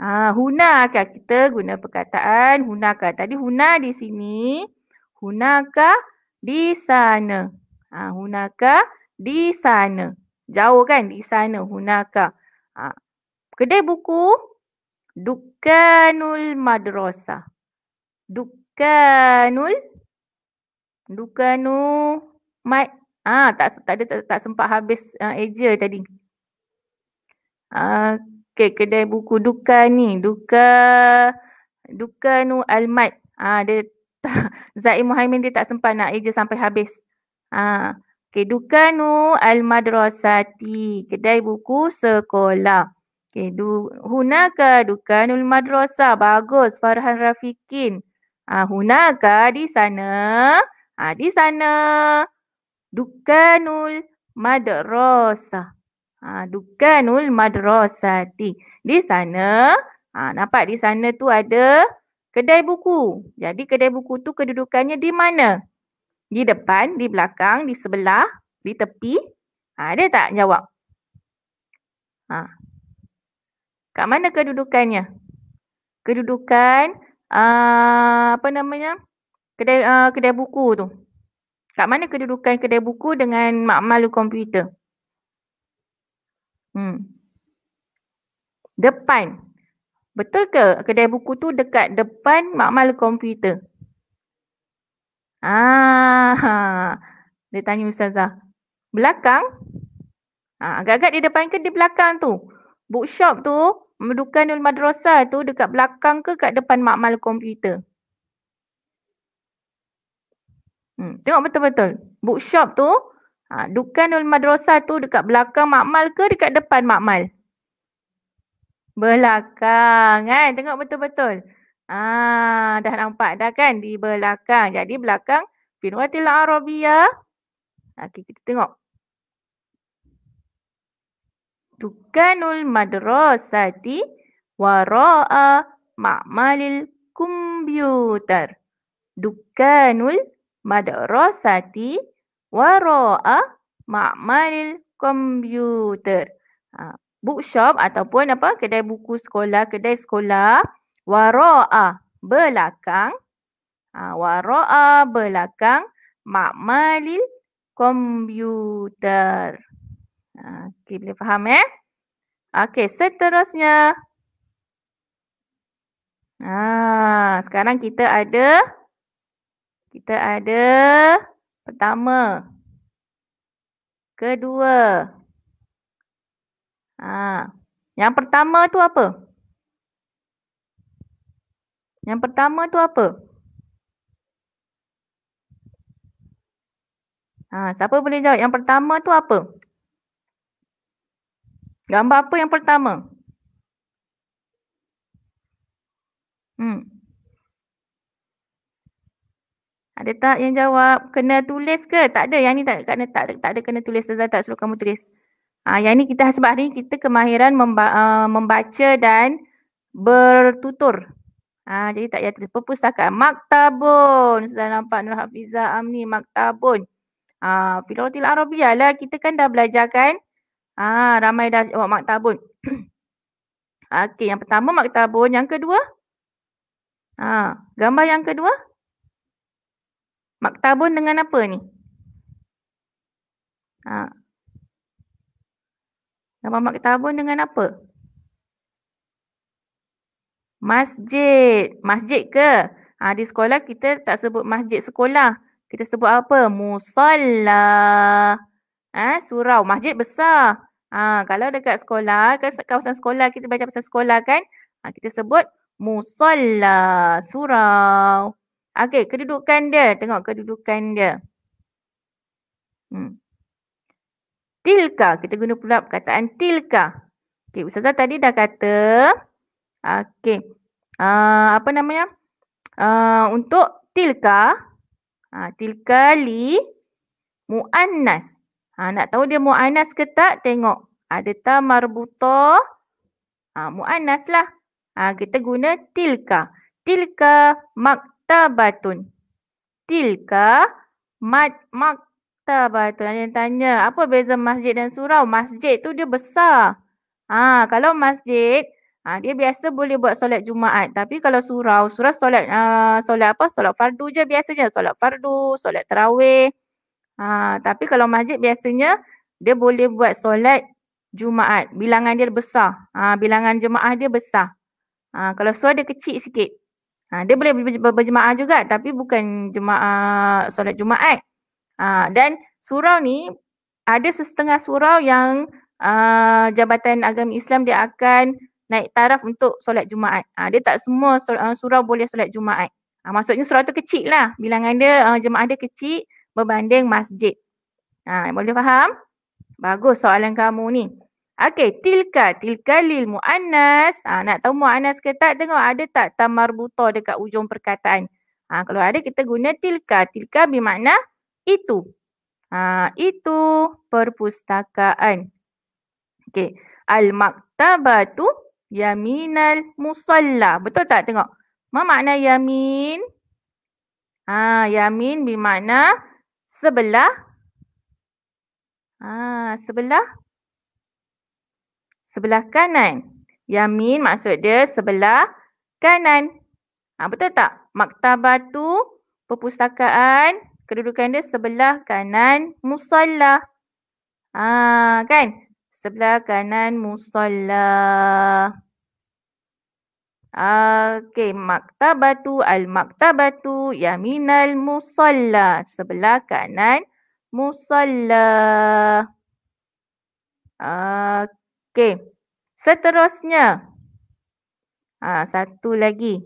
Ah, ha, hunaka kita guna perkataan hunaka. Tadi huna di sini. Hunaka di sana. Ah, ha, hunaka di sana. Jauh kan di sana hunaka. Ah, ha, kedai buku dukanul madrasah. Dukanul Dukanu Mat Ah ha, tak tak ada tak, tak sempat habis uh, ah, eja tadi. Ah, okay, kedai buku Duka ni, Duka Duka Nu Almat. Ah ha, dia tak, Zai Muhammad dia tak sempat nak eja sampai habis. Ah ha, okay, Duka Nu Almadrasati, kedai buku sekolah. Okay, du, Hunaka Duka Nu Madrasah. Bagus Farhan Rafikin. Ah, hunaka di sana. Ah, di sana. Dukanul madrasa. Ah, ha, dukanul madrasati. Di sana. Ah, nampak di sana tu ada kedai buku. Jadi kedai buku tu kedudukannya di mana? Di depan, di belakang, di sebelah, di tepi. Ha, ada tak jawab? Ha. Kat mana kedudukannya? Kedudukan Ah, apa namanya? Kedai uh, kedai buku tu. Kat mana kedudukan kedai buku dengan makmalu komputer? Hmm. Depan. Betul ke kedai buku tu dekat depan makmalu komputer? Ah. Dia tanya ustazah. Belakang? Ah, agak-agak di depan ke di belakang tu? Bookshop tu Merdukanul Madrasah tu dekat belakang ke kat depan makmal komputer? Hmm, tengok betul-betul. Bookshop tu, ha, Dukanul Madrasah tu dekat belakang makmal ke dekat depan makmal? Belakang kan? Tengok betul-betul. Ah, dah nampak dah kan di belakang. Jadi belakang Firwatil Arabiyah. Ha, okay, kita tengok dukanul madrasati waraa ma'malil kumbyutar. Dukanul madrasati waraa ma'malil kumbyutar. Ha, bookshop ataupun apa kedai buku sekolah, kedai sekolah waraa belakang ha, waraa belakang ma'malil komputer. Okey, boleh faham eh? Okey, seterusnya. Ah, sekarang kita ada kita ada pertama. Kedua. Ah, yang pertama tu apa? Yang pertama tu apa? Ah, siapa boleh jawab? Yang pertama tu apa? Gambar apa yang pertama? Hmm. Ada tak yang jawab kena tulis ke? Tak ada. Yang ni tak kena tak, tak ada kena tulis Zaza tak suruh kamu tulis. Ha, yang ni kita sebab hari ni kita kemahiran memba, uh, membaca dan bertutur. Ha, jadi tak payah tulis. Perpustakaan. Maktabun. Sudah nampak Nur Hafizah Amni. Maktabun. Ha, Filotil arabi lah. Kita kan dah belajar kan. Ah, ramai dah buat maktabun. Okey, yang pertama maktabun, yang kedua? Ah, gambar yang kedua? Maktabun dengan apa ni? Ah. Gambar maktabun dengan apa? Masjid. Masjid ke? Ah, di sekolah kita tak sebut masjid sekolah. Kita sebut apa? Musalla eh, surau. Masjid besar. Ha, kalau dekat sekolah, kawasan sekolah kita baca pasal sekolah kan. Ha, kita sebut musalla surau. Okey, kedudukan dia. Tengok kedudukan dia. Hmm. Tilka. Kita guna pula perkataan tilka. Okey, Ustazah tadi dah kata. Okey. Uh, apa namanya? Uh, untuk tilka. Uh, tilka li muannas. Ha, nak tahu dia mu'anas ke tak? Tengok. Ada tak marbuto Ha, mu'anas lah. Ha, kita guna tilka. Tilka maktabatun. Tilka mat maktabatun. Ada yang tanya, apa beza masjid dan surau? Masjid tu dia besar. Ha, kalau masjid, ha, dia biasa boleh buat solat Jumaat. Tapi kalau surau, surau solat, uh, solat apa? Solat fardu je biasanya. Solat fardu, solat terawih. Ha, tapi kalau masjid biasanya dia boleh buat solat Jumaat. Bilangan dia besar. Ha, bilangan jemaah dia besar. Ha, kalau surah dia kecil sikit. Ha, dia boleh berjemaah juga tapi bukan jemaah solat Jumaat. Ha, dan surau ni ada setengah surau yang uh, Jabatan Agama Islam dia akan naik taraf untuk solat Jumaat. Ha, dia tak semua ha, surau boleh solat Jumaat. Ha, maksudnya surau tu kecil lah. Bilangan dia, uh, jemaah dia kecil berbanding masjid. Ha, boleh faham? Bagus soalan kamu ni. Okey, tilka, tilka lil mu'annas. Ha, nak tahu mu'annas ke tak? Tengok ada tak tamar buta dekat ujung perkataan. Ha, kalau ada kita guna tilka. Tilka bermakna itu. Ha, itu perpustakaan. Okey, al-maktabatu yaminal musalla. Betul tak tengok? Makna yamin. Ha, yamin bermakna makna sebelah ah sebelah sebelah kanan yamin maksud dia sebelah kanan ah betul tak maktabatu perpustakaan kedudukan dia sebelah kanan musalla ah kan sebelah kanan musalla Okey, maktabatu al-maktabatu yaminal musalla sebelah kanan musalla. Okey. Seterusnya. Ha, satu lagi.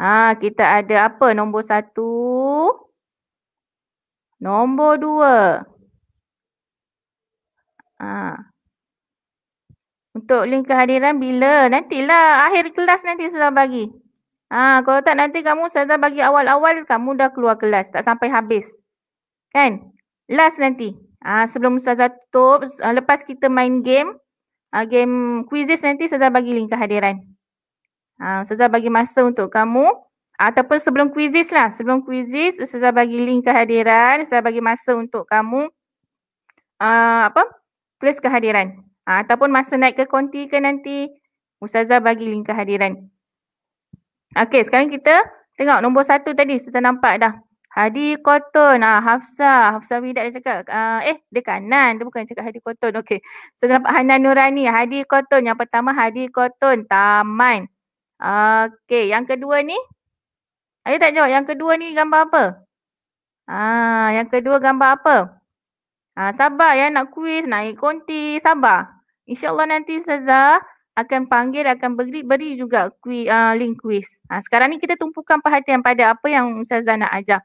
Ha, kita ada apa? Nombor satu. Nombor dua. Ha, untuk link kehadiran bila? Nantilah akhir kelas nanti sudah bagi. Ha, kalau tak nanti kamu saja bagi awal-awal kamu dah keluar kelas. Tak sampai habis. Kan? Last nanti. Ha, sebelum saya tutup, ha, lepas kita main game. Ha, game quizzes nanti saya bagi link kehadiran. Ha, saya bagi masa untuk kamu. Ataupun sebelum quizzes lah. Sebelum quizzes, saya bagi link kehadiran. Saya bagi masa untuk kamu. Uh, apa? Tulis kehadiran ha, ataupun masa naik ke konti ke nanti Ustazah bagi link kehadiran. Okey, sekarang kita tengok nombor satu tadi. Sudah nampak dah. Hadi Koton. Ah, Hafsa. Hafsa Widak dia cakap. Uh, eh, dia kanan. Dia bukan cakap Hadi Koton. Okey. Sudah nampak Hanan Nurani. Hadi Koton. Yang pertama Hadi Koton. Taman. Okey. Yang kedua ni. Ada tak jawab? Yang kedua ni gambar apa? Ah, yang kedua gambar apa? Ah, sabar ya nak kuis, naik konti. Sabar. InsyaAllah nanti Ustazah akan panggil, akan beri, beri juga kuih, ah, uh, link kuis. Ha, sekarang ni kita tumpukan perhatian pada apa yang Ustazah nak ajar.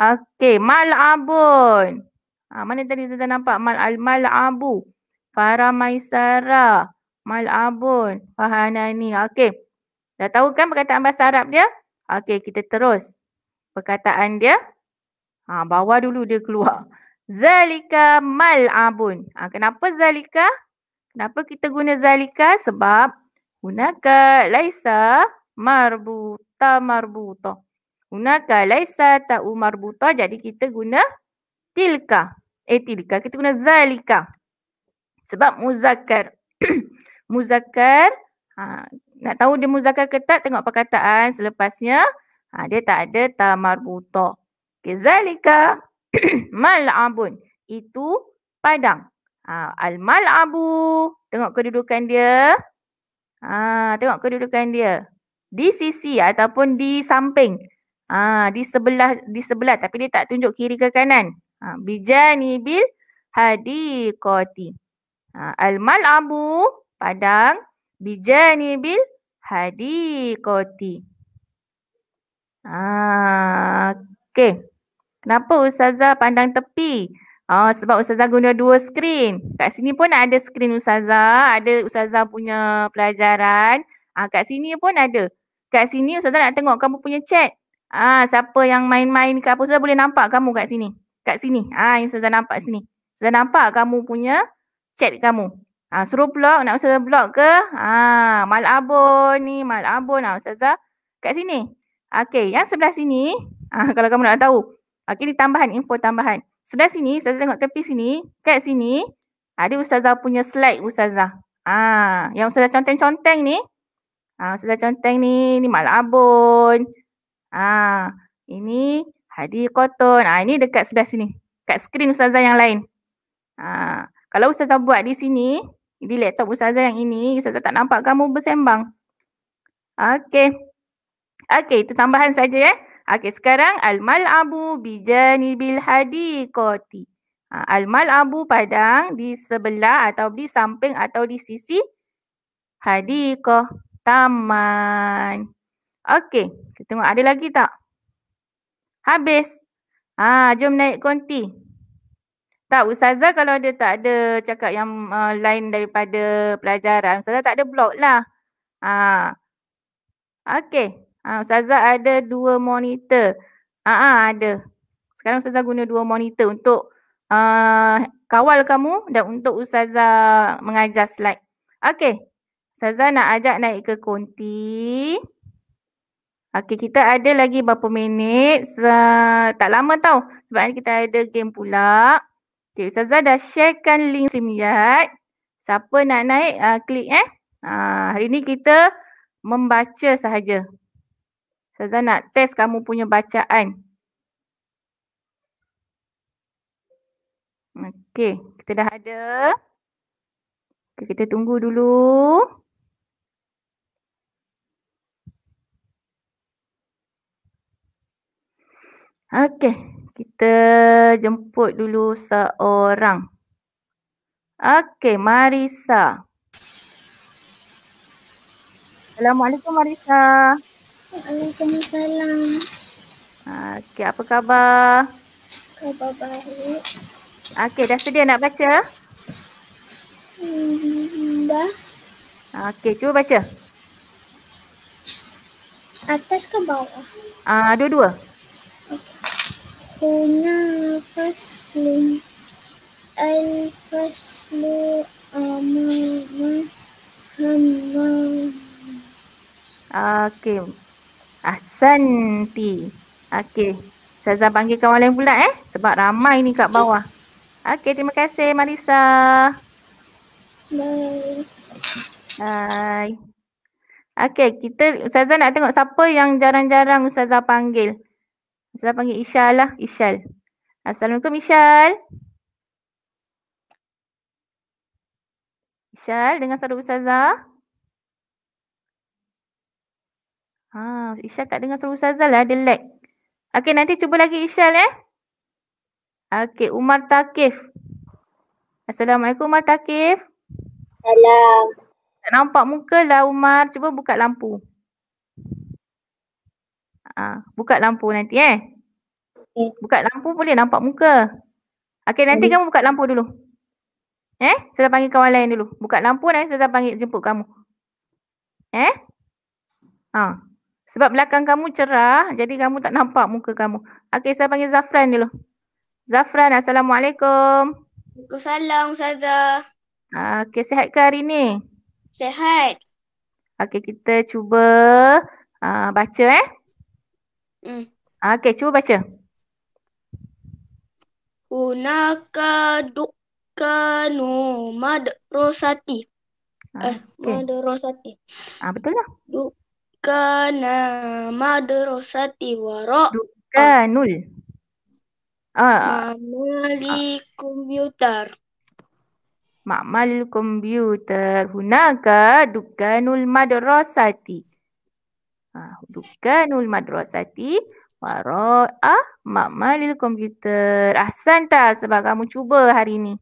Okay, mal'abun. Ha, mana tadi Ustazah nampak? Mal al mal'abu. Farah Maisara. Mal'abun. Fahanani. Okay. Dah tahu kan perkataan bahasa Arab dia? Okay, kita terus. Perkataan dia. Ha, bawah dulu dia keluar. Zalika mal'abun. Ha, kenapa Zalika? Kenapa kita guna zalika? Sebab unaka, laisa marbuta marbuta. Unaka, laisa ta'u marbuta. Jadi kita guna tilka. Eh tilka. Kita guna zalika. Sebab muzakar. muzakar. Ha, nak tahu dia muzakar ke tak? Tengok perkataan selepasnya. Ha, dia tak ada ta marbuta. Okay, zalika mal'abun. Itu padang. Ha, Al-Mal'abu. Tengok kedudukan dia. Ah, tengok kedudukan dia. Di sisi ataupun di samping. Ah, di sebelah di sebelah tapi dia tak tunjuk kiri ke kanan. Ha, Bijanibil hadikoti. Ha, Al-Mal'abu padang. Bijanibil hadikoti. Ah, ha, okay. Kenapa Ustazah pandang tepi? Ah uh, sebab ustazah guna dua skrin. Kat sini pun ada skrin ustazah, ada ustazah punya pelajaran. Ah kat sini pun ada. Kat sini ustazah nak tengok kamu punya chat. Ah siapa yang main-main ke apa boleh nampak kamu kat sini. Kat sini. Ah uh, ustazah nampak sini. Ustazah nampak kamu punya chat kamu. Ah suruh block nak ustazah block ke? Ah uh, ni, mal abon ah uh, ustazah. Kat sini. Okey, yang sebelah sini, ah kalau kamu nak tahu. Okey, ni tambahan info tambahan. Sebelah sini, Ustazah tengok tepi sini, kat sini, ada ah, Ustazah punya slide Ustazah. Ah, yang Ustazah conteng-conteng ni. Ah, Ustazah conteng ni, ni malabun. Ah, ini hadi cotton. Ah, ini dekat sebelah sini. Kat skrin Ustazah yang lain. Ah, kalau Ustazah buat di sini, di laptop Ustazah yang ini, Ustazah tak nampak kamu bersembang. Okey. Okey, itu tambahan saja eh. Ya. Okey sekarang al-mal'abu bijanibil hadiqati. Ha, al-mal'abu padang di sebelah atau di samping atau di sisi hadiqah taman. Okey, kita tengok ada lagi tak? Habis. Ha, jom naik konti. Tak, Ustazah kalau dia tak ada cakap yang uh, lain daripada pelajaran, Ustazah tak ada blog lah. Ha. Okey, Ah uh, ustazah ada dua monitor. Ah uh, uh, ada. Sekarang ustazah guna dua monitor untuk uh, kawal kamu dan untuk ustazah mengajar slide. Okey. Ustazah nak ajak naik ke konti. Okey, kita ada lagi berapa minit? Uh, tak lama tau. Sebab kita ada game pula. Okey, ustazah dah sharekan link StreamYard. Siapa nak naik uh, klik eh? Uh, hari ni kita membaca sahaja. Ustazah nak test kamu punya bacaan. Okey, kita dah ada. Okay, kita tunggu dulu. Okey, kita jemput dulu seorang. Okey, Marisa. Assalamualaikum Marisa. Waalaikumsalam. Okey, apa khabar? Khabar baik. Okey, dah sedia nak baca? Hmm, dah. Okey, cuba baca. Atas ke bawah? Ah, uh, dua-dua. Kuna Huna faslin al faslu amal hamam. Okey, Asanti, Okey. Saya panggil kawan lain pula eh sebab ramai ni kat bawah. Okey, terima kasih Marisa. Bye. Bye. Okey, kita Ustazah nak tengok siapa yang jarang-jarang Ustazah panggil. Ustazah panggil Ishal lah, Ishal. Assalamualaikum Ishal. Ishal, dengan suara Ustazah. Ha, Isyal tak dengar suruh Ustazah lah, ada lag. Okey, nanti cuba lagi Isyal eh. Okey, Umar Takif. Assalamualaikum Umar Takif. Salam. Tak nampak muka lah Umar, cuba buka lampu. Ha, buka lampu nanti eh. eh. Buka lampu boleh nampak muka. Okey, nanti hmm. kamu buka lampu dulu. Eh, saya panggil kawan lain dulu. Buka lampu nanti saya panggil jemput kamu. Eh? Ha. Sebab belakang kamu cerah, jadi kamu tak nampak muka kamu. Okey, saya panggil Zafran dulu. Zafran, Assalamualaikum. Waalaikumsalam, Ustazah. Okey, sihat ke hari ni? Sihat. Okey, kita cuba uh, baca eh. Hmm. Okey, cuba baca. Unaka dukka nu madrosati. okay. Eh, ah, madrosati. Ah, betul lah. Duk kana ah, ah. madrasati wara kanul ah komputer Ma'mal komputer. Hunaka dukanul madrasati. Ha, dukanul madrasati. Wara'a ma'mal komputer. Ahsan tak sebab kamu cuba hari ni.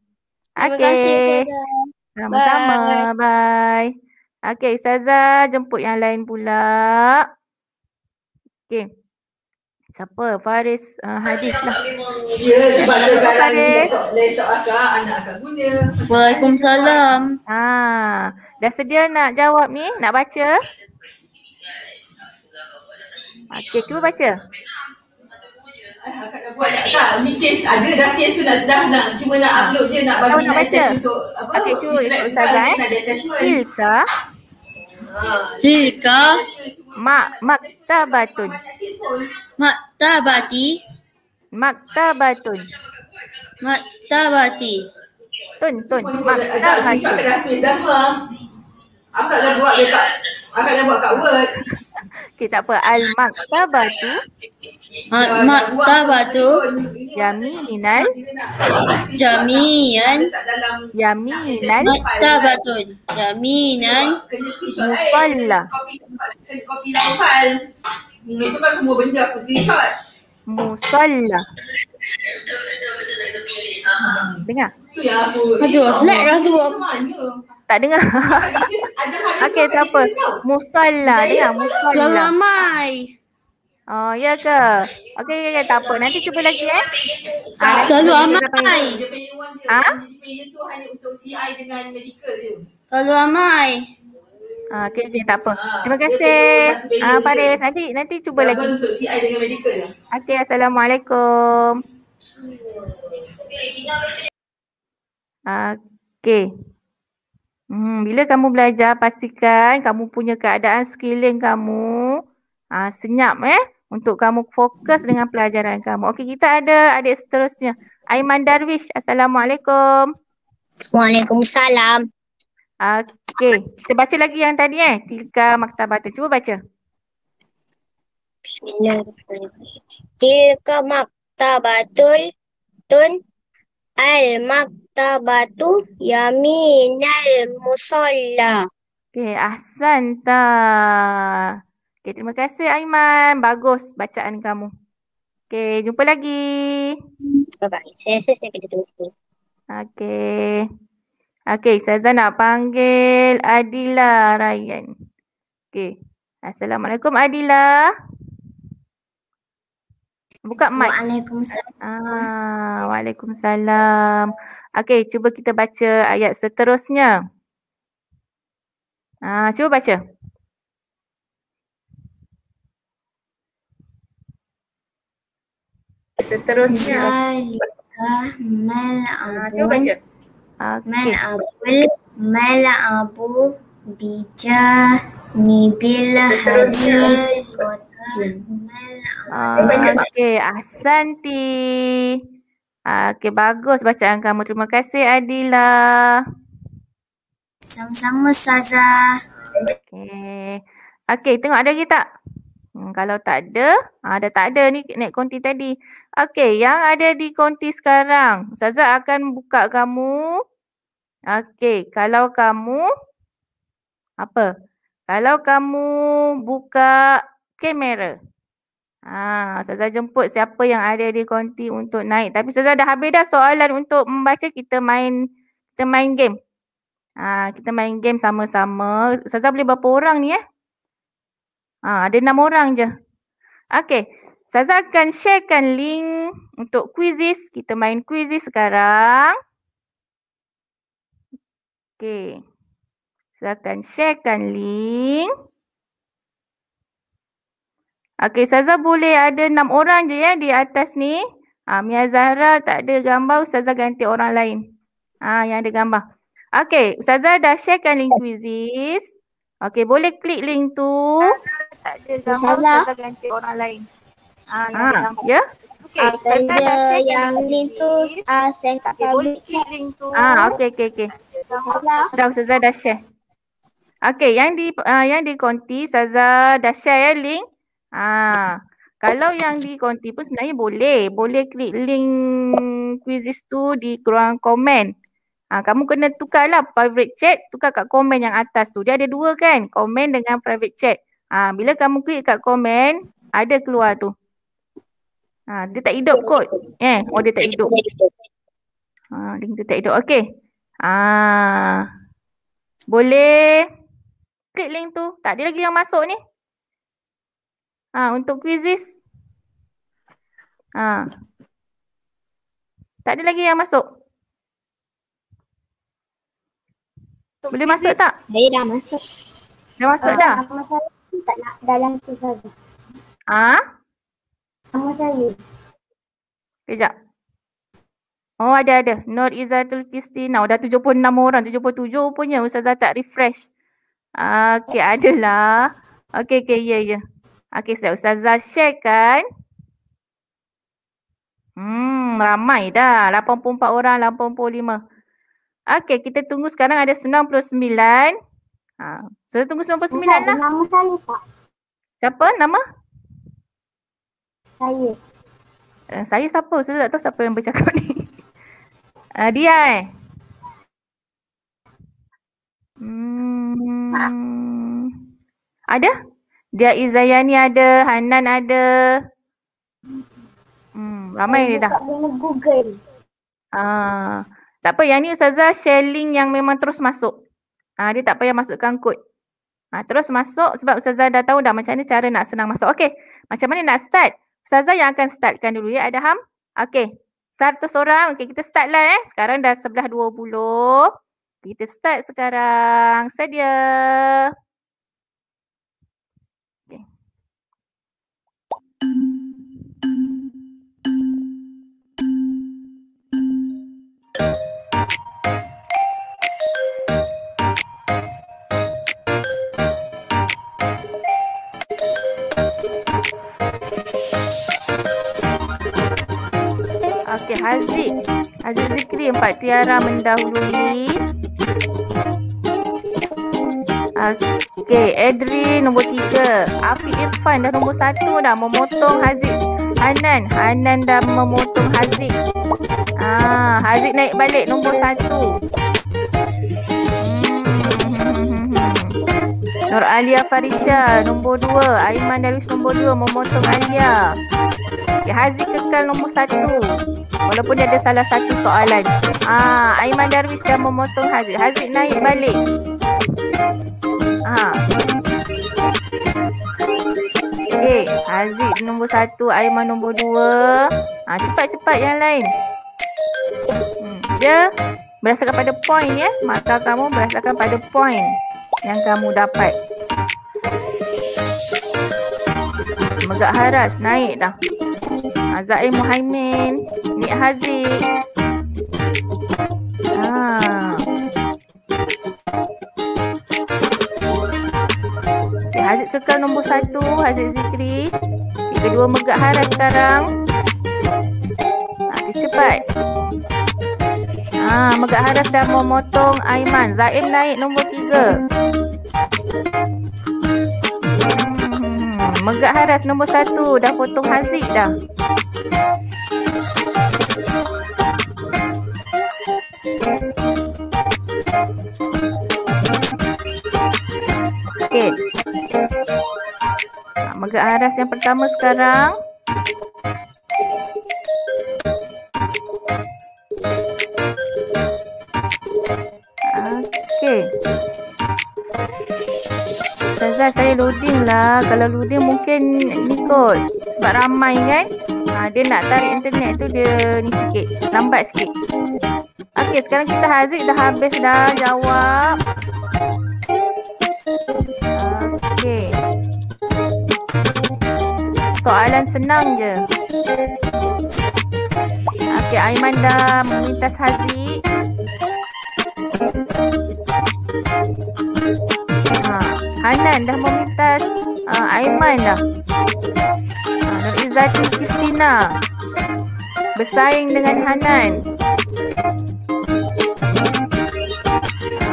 Okay. Terima kasih. Sama-sama. Bye. Bye. Okey, Saza, jemput yang lain pula. Okey. Siapa? Faris uh, Hadis lah. Ya, sebab Waalaikumsalam. Ha. Dah sedia nak jawab ni? Nak baca? Okey, cuba baca. Okey. Buat tak, ni case ada dah case tu dah, dah, dah. cuma nak ah. upload je nak bagi nak untuk apa? Okay, cuba ikut Ustazah eh. Hilka. Ah. Hilka. Mak, maktabatun. Maktabati. Maktabatun. Maktabati. Tun, tun. Maktabatun. Aku dah buat dekat, aku dah buat kat word. Okay, tak apa. Al-Maktabatu. maktabatu Ha, mak tawa tu Yaminan Jaminan Yaminan Mak tawa kan? tu Jaminan Mufalla Kopi Musalla. Dengar. Aduh, selat rasa lah Tak dengar. Okey, tak apa. Musalla. Dengar, musalla. Jangan Oh, ya ke? Okey, okey, okay, tak apa. Nanti cuba lagi eh. Ah, tuan Lu Amai. Ha? Jadi player tu hanya untuk CI dengan medical je. Tuan Lu Amai. Ah, okey, okay, tak apa. Ah, Terima kasih. Ah, Paris, nanti nanti cuba lagi. Untuk CI dengan medical je. Ya? Okey, assalamualaikum. Okey. Hmm, bila kamu belajar, pastikan kamu punya keadaan skilling kamu ah, senyap eh untuk kamu fokus dengan pelajaran kamu. Okey, kita ada adik seterusnya. Aiman Darwish. Assalamualaikum. Waalaikumsalam. Okey, kita baca lagi yang tadi eh. Tilka Maktabata. Cuba baca. Tilka Maktabatul Tun Al Maktabatu Yaminal Musalla. Okey, ahsanta. Okay. Okay, terima kasih Aiman. Bagus bacaan kamu. Okay, jumpa lagi. Bye-bye. Saya rasa saya kena tunggu. Okay. Okay, saya nak panggil Adila Ryan. Okay. Assalamualaikum Adila. Buka mic. Waalaikumsalam. Ah, Waalaikumsalam. Okay, cuba kita baca ayat seterusnya. Ah, cuba baca. Seterusnya. Zalika mal'abul. Ah, mal'abul. Mal'abu bijah nibil habib Uh, okay, Ahsanti. Uh, okay, bagus bacaan kamu. Terima kasih Adila. Sama-sama Saza. Okay. okay, tengok ada lagi tak? Hmm, kalau tak ada, ada ah, tak ada ni Nek Konti tadi. Okey, yang ada di konti sekarang. Ustazah akan buka kamu. Okey, kalau kamu apa? Kalau kamu buka kamera. Ha, Ustazah jemput siapa yang ada di konti untuk naik. Tapi Ustazah dah habis dah soalan untuk membaca kita main kita main game. Ha, kita main game sama-sama. Ustazah boleh berapa orang ni eh? Ha, ada enam orang je. Okey. Saza akan sharekan link untuk kuisis Kita main kuisis sekarang. Okey, Saza akan sharekan link. Okey, Saza boleh ada enam orang je ya di atas ni. Ha, Mia Zahra tak ada gambar, Saza ganti orang lain. Ah ha, yang ada gambar. Okey, Saza dah sharekan link kuisis. Okey, boleh klik link tu. Tak ada gambar, Saza ganti orang lain. Ah, ah. ya? Okay. Uh, yang, ah, yang link tu uh, send kat tu. Ah, okey, okey. okay. Dah, Ustazah dah share. Okay, yang di uh, yang di konti, Ustazah dah share ya link. Ah. Kalau yang di konti pun sebenarnya boleh. Boleh klik link quizzes tu di ruang komen. Ah, kamu kena tukarlah private chat, tukar kat komen yang atas tu. Dia ada dua kan, komen dengan private chat. Ah, bila kamu klik kat komen, ada keluar tu. Ha, dia tak hidup kot. Eh, oh dia tak hidup. Ha, link tu tak hidup. Okey. Ha, boleh klik link tu. Tak ada lagi yang masuk ni. Ha, untuk quizzes. Ha. Tak ada lagi yang masuk. Untuk boleh masuk tak? Saya dah masuk. Dah masuk uh, dah? Masalah, tak nak dalam tu saja. Ha? Nama saya. Kejap. Oh ada ada. Nur Izzatul Kristina. Dah 76 orang. 77 punya Ustazah tak refresh. Okay ada lah. Okay okay ya yeah, ya. Yeah. Okay sekejap Ustazah share kan. Hmm ramai dah. 84 orang, 85. Okay kita tunggu sekarang ada 99. Ha, Ustazah tunggu 99 lah. Nama saya tak? Siapa nama? saya. Uh, saya siapa? Saya tak tahu siapa yang bercakap ni. Uh, dia eh. Hmm. Ada? Dia Izayani ada, Hanan ada. Hmm, ramai ni dah. Google. Uh, tak apa, yang ni Ustazah share link yang memang terus masuk. Uh, dia tak payah masukkan kod. Uh, terus masuk sebab Ustazah dah tahu dah macam mana cara nak senang masuk. Okey, macam mana nak start? Ustazah yang akan startkan dulu ya ada ham. Okey. Satu seorang, Okey kita start lah eh. Sekarang dah sebelah dua 20. Kita start sekarang. Sedia. Okey, Haziq. Haziq Zikri empat tiara mendahului. Okey, Edrin nombor tiga. Afiq Irfan dah nombor satu dah memotong Haziq. Hanan. Hanan dah memotong Haziq. Ah, Haziq naik balik nombor satu. Nur Alia Farisha nombor dua. Aiman Darwis nombor dua memotong Alia. Alia. Okay, Haziq kekal nombor satu. Walaupun dia ada salah satu soalan. Ah, Aiman Darwish dah memotong Haziq. Haziq naik balik. Ah. Okay, Haziq nombor satu, Aiman nombor dua. Ah, cepat-cepat yang lain. Hmm, dia berdasarkan pada point ya. mata kamu berdasarkan pada point yang kamu dapat. Zak Haras naik dah. Ha, ah, Zaim Muhaimin, Nik ah. eh, Haziq. kekal nombor satu, Haziq Zikri. Kita dua Megat Haras sekarang. Ha, cepat. Ha, Megat Haras dah memotong Aiman. Zain naik nombor tiga. Megat Haras nombor satu dah potong Haziq dah. Okay, Megat Haras yang pertama sekarang. kalau luding mungkin ni kot sebab ramai kan ha, dia nak tarik internet tu dia ni sikit lambat sikit Okey, sekarang kita Haziq dah habis dah jawab Okey. soalan senang je Okey, Aiman dah memintas Haziq ha, Hanan dah memintas Ah, Aiman lah. Ah, Nur Izzati Kristina. Bersaing dengan Hanan.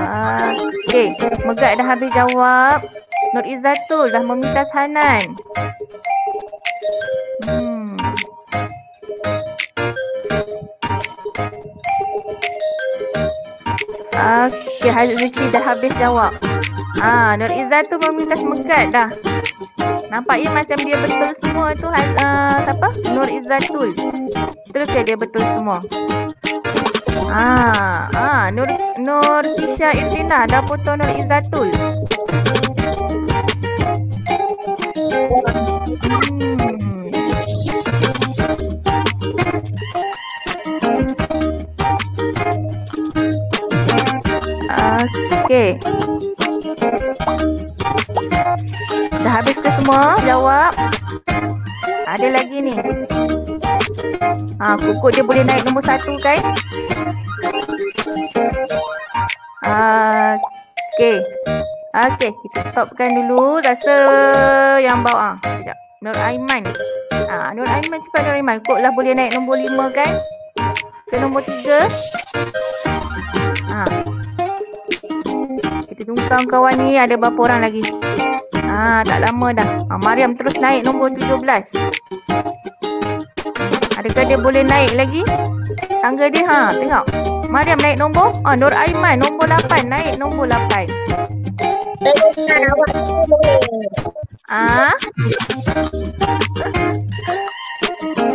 Ah, Okey, Megat dah habis jawab. Nur Izzatul dah memintas Hanan. Hmm. Ah, okey, Haji Zeki dah habis jawab. Ah, Nur Izzah tu meminta semekat dah. Nampak ya macam dia betul semua tu. Ha, uh, siapa? Nur Izzah tu. ke dia betul semua. Ah, ah Nur Nur Kisha Irtina dah potong Nur Izzatul. Hmm. Okay. lima. Jawab. Ada lagi ni. Ha, kukuk dia boleh naik nombor satu kan? Ha, okay. Okay, kita stopkan dulu. Rasa yang bawa. Ha, Nur Aiman. Ha, Nur Aiman cepat Nur Aiman. Kukuk lah boleh naik nombor lima kan? Ke nombor tiga. Ha. Kita tunggu kawan-kawan ni ada berapa orang lagi. Ah, tak lama dah. Ah, Mariam terus naik nombor 17. Adakah dia boleh naik lagi? Tangga dia ha, tengok. Mariam naik nombor? Ah, Nur Aiman nombor 8 naik nombor 8. Ah.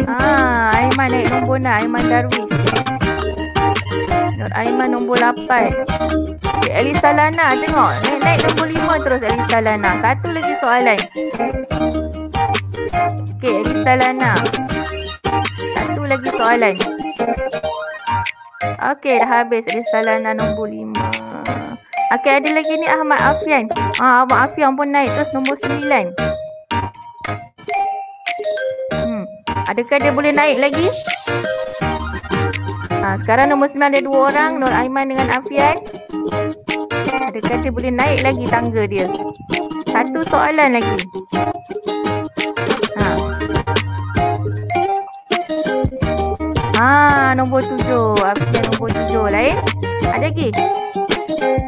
Ah, Aiman naik nombor 9, Aiman Darwish. Nur Aiman nombor 8. Okay, Elisa Lana tengok. Naik, naik nombor 5 terus Elisa Lana. Satu lagi soalan. Okay, Elisa Lana. Satu lagi soalan. Okay, dah habis Elisa Lana nombor 5. Okay, ada lagi ni Ahmad Afian. Ah, Ahmad Afian pun naik terus nombor 9. Hmm, adakah dia boleh naik lagi? Ah, sekarang nombor 9 ada dua orang Nur Aiman dengan Afian ada kata boleh naik lagi tangga dia satu soalan lagi ha. ha nombor tujuh Afian nombor tujuh lain eh. ada lagi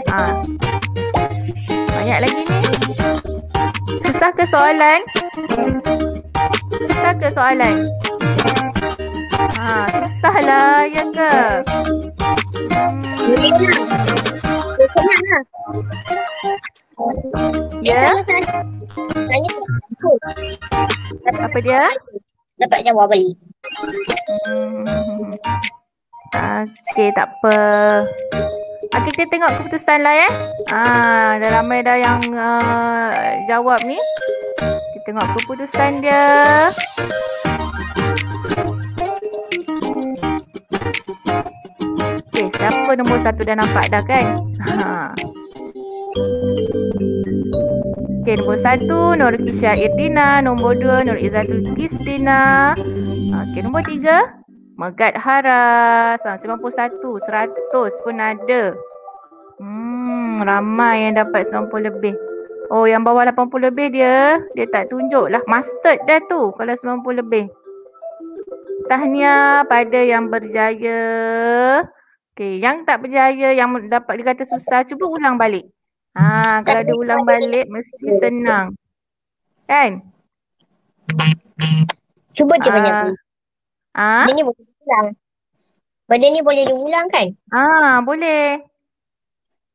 ha. banyak lagi ni susah ke soalan susah ke soalan Ha, susah lah ya ke? Hmm. Ya. ya? Tanya aku. Apa dia? Dapat jawab balik. Hmm. Okey, tak apa. Ah, kita tengok keputusan lah ya. Eh. Ah, dah ramai dah yang uh, jawab ni. Kita tengok keputusan dia. Okey, eh, siapa nombor satu dah nampak dah kan? Ha. Okey, nombor satu Nur Kisha Irdina. Nombor dua Nur Izzatul Kistina. Okey, nombor tiga Megat Haras. Ha, satu seratus pun ada. Hmm, ramai yang dapat 90 lebih. Oh, yang bawah lapan puluh lebih dia, dia tak tunjuk lah. Mustard dah tu kalau 90 lebih. Tahniah pada yang berjaya. Okey, yang tak berjaya, yang dapat dikata susah, cuba ulang balik. Ha, kalau dia ulang balik, mesti senang. Kan? Cuba je ah. banyak. Ah. Ha? Benda ni boleh diulang. Benda ni boleh diulang kan? Ah, boleh.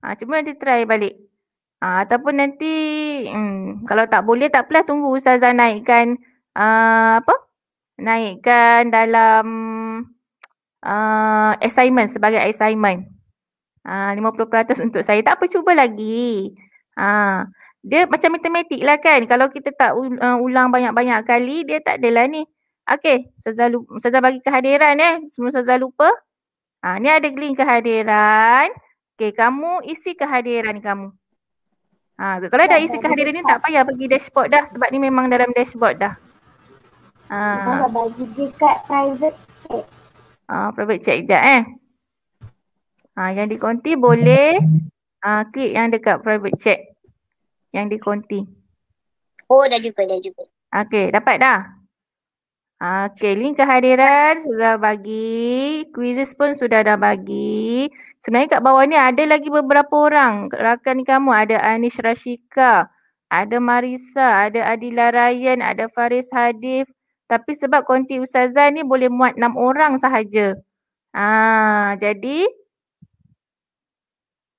Ah, cuba nanti try balik. Ah, ataupun nanti hmm, kalau tak boleh tak apalah tunggu ustazah naikkan uh, apa? naikkan dalam uh, assignment sebagai assignment. Ah, uh, 50% untuk saya. Tak apa, cuba lagi. Uh, dia macam matematik lah kan. Kalau kita tak uh, ulang banyak-banyak kali, dia tak adalah ni. Okey, Ustazah, Ustazah bagi kehadiran eh. Semua Ustazah lupa. Ha, ni ada link kehadiran. Okey, kamu isi kehadiran kamu. Ha, kalau dah isi kehadiran ni tak payah pergi dashboard dah sebab ni memang dalam dashboard dah. Ah. bagi dekat private chat. Ah, private chat je. eh. Ah, yang di konti boleh ah, klik yang dekat private chat. Yang di konti. Oh dah jumpa, dah jumpa. Okay dapat dah. Okay link kehadiran sudah bagi. Quizzes pun sudah dah bagi. Sebenarnya kat bawah ni ada lagi beberapa orang. Rakan ni kamu ada Anish Rashika. Ada Marisa, ada Adila Ryan, ada Faris Hadif, tapi sebab konti ustazah ni boleh muat enam orang sahaja. Ha, jadi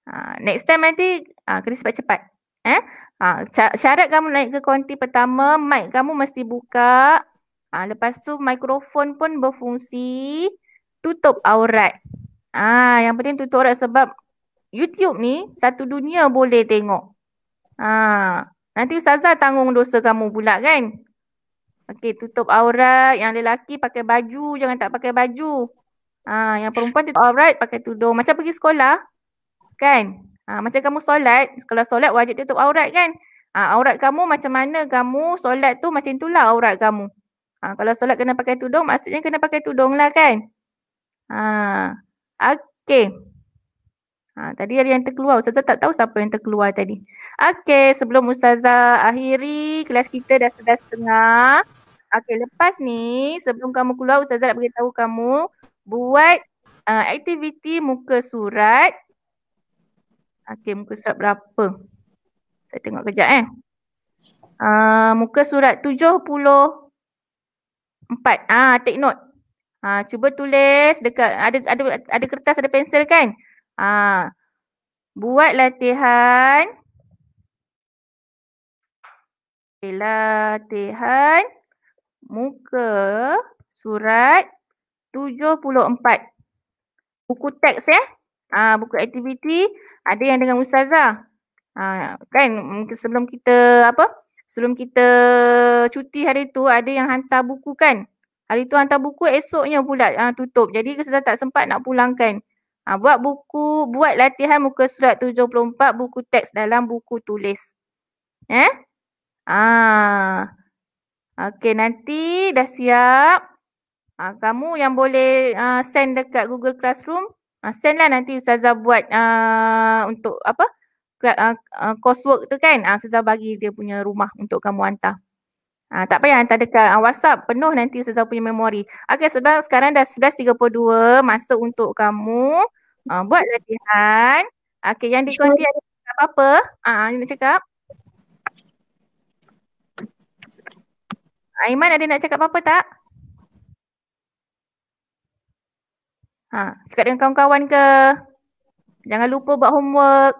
ha, next time nanti ha, kena cepat-cepat. Eh? Ha, syarat kamu naik ke konti pertama, mic kamu mesti buka. Ha, lepas tu mikrofon pun berfungsi tutup aurat. Ah, yang penting tutup aurat sebab YouTube ni satu dunia boleh tengok. Ha, nanti Ustazah tanggung dosa kamu pula kan? Okey, tutup aurat. Yang lelaki pakai baju, jangan tak pakai baju. Ha, yang perempuan tutup aurat, pakai tudung. Macam pergi sekolah, kan? Ha, macam kamu solat, kalau solat wajib tutup aurat kan? Ha, aurat kamu macam mana kamu solat tu macam itulah aurat kamu. Ha, kalau solat kena pakai tudung, maksudnya kena pakai tudung lah kan? Ha, Okey. Ha, tadi ada yang terkeluar. Ustazah tak tahu siapa yang terkeluar tadi. Okey, sebelum Ustazah akhiri, kelas kita dah sudah setengah. Okay, lepas ni sebelum kamu keluar, Ustazah nak beritahu kamu buat uh, aktiviti muka surat. Okay, muka surat berapa? Saya tengok kejap eh. Uh, muka surat tujuh puluh empat. Ah, take note. Ah, cuba tulis dekat ada ada ada kertas ada pensel kan? Ah. Buat latihan. Okay, latihan 74 muka surat 74. Buku teks ya. Ha, buku aktiviti ada yang dengan ustazah. Ha, kan sebelum kita apa? Sebelum kita cuti hari tu ada yang hantar buku kan? Hari tu hantar buku esoknya pula ha, tutup. Jadi kita tak sempat nak pulangkan. Ha, buat buku, buat latihan muka surat 74 buku teks dalam buku tulis. Eh? Ah. Ha. Okey, nanti dah siap. Ha, kamu yang boleh uh, send dekat Google Classroom, uh, send lah nanti Ustazah buat uh, untuk apa? Uh, uh, coursework tu kan, uh, Ustazah bagi dia punya rumah untuk kamu hantar. Uh, tak payah hantar dekat uh, WhatsApp, penuh nanti Ustazah punya memori. Okey, sebab sekarang dah 11.32, masa untuk kamu uh, buat latihan. Okey, yang dikonti ada apa-apa? Ah, uh, nak cakap? Aiman ada nak cakap apa-apa tak? Ha, cakap dengan kawan-kawan ke? Jangan lupa buat homework.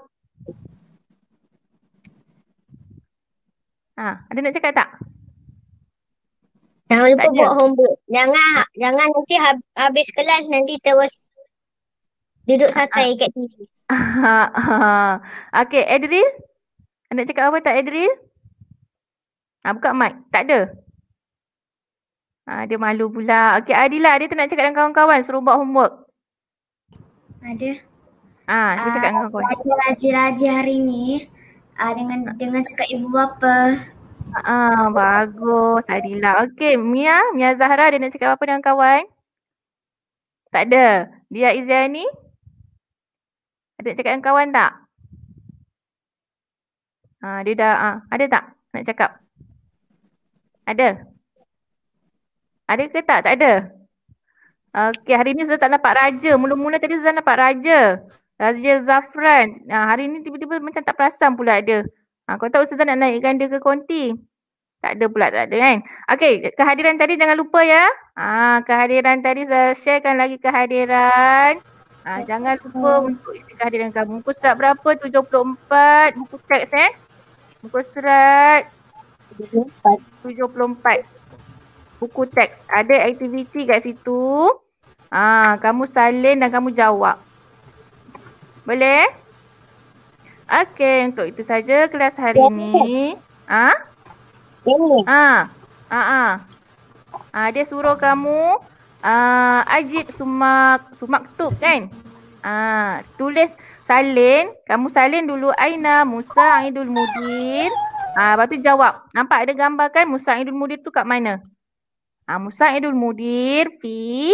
Ha, ada nak cakap tak? Jangan lupa tak buat homework. Jangan jangan nanti habis kelas nanti terus duduk santai ha. kat TV. Ha. Ha. Okay, Adril. Nak cakap apa tak Adril? Ha, buka mic. Tak ada. Ha, dia malu pula. Okey Adila, ada tak nak cakap dengan kawan-kawan suruh buat homework? Ada. Ah, ha, uh, cakap dengan ah, kawan. Rajin-rajin hari ni uh, dengan dengan cakap ibu bapa. Ah, uh, bagus Adila. Okey, Mia, Mia Zahra ada nak cakap apa dengan kawan? Tak ada. Dia Izani? Ada nak cakap dengan kawan tak? Ah, uh, dia dah ah, uh, ada tak nak cakap? Ada. Ada ke tak? Tak ada. Okey, hari ni Ustaz tak dapat raja. Mula-mula tadi Ustaz dapat raja. Raja Zafran. Ha, hari ni tiba-tiba macam tak perasan pula ada. Ha, kau tahu Ustaz nak naikkan dia ke konti? Tak ada pula, tak ada kan? Okey, kehadiran tadi jangan lupa ya. Ha, kehadiran tadi saya sharekan lagi kehadiran. Ha, jangan lupa untuk isi kehadiran kamu. Buku serat berapa? 74. Buku teks eh. Buku serat. 74. 74 buku teks. Ada aktiviti kat situ. Ha, kamu salin dan kamu jawab. Boleh? Okey, untuk itu saja kelas hari ini. Ya. Ha? Ya. Ha. Ha. Ha. ha. dia suruh kamu uh, ajib sumak sumaktub kan? Ha, tulis salin, kamu salin dulu Aina Musa Aidul Mudin. Ha, lepas tu jawab. Nampak ada gambar kan Musa Aidul Mudin tu kat mana? Ah ha, musaidul mudir fi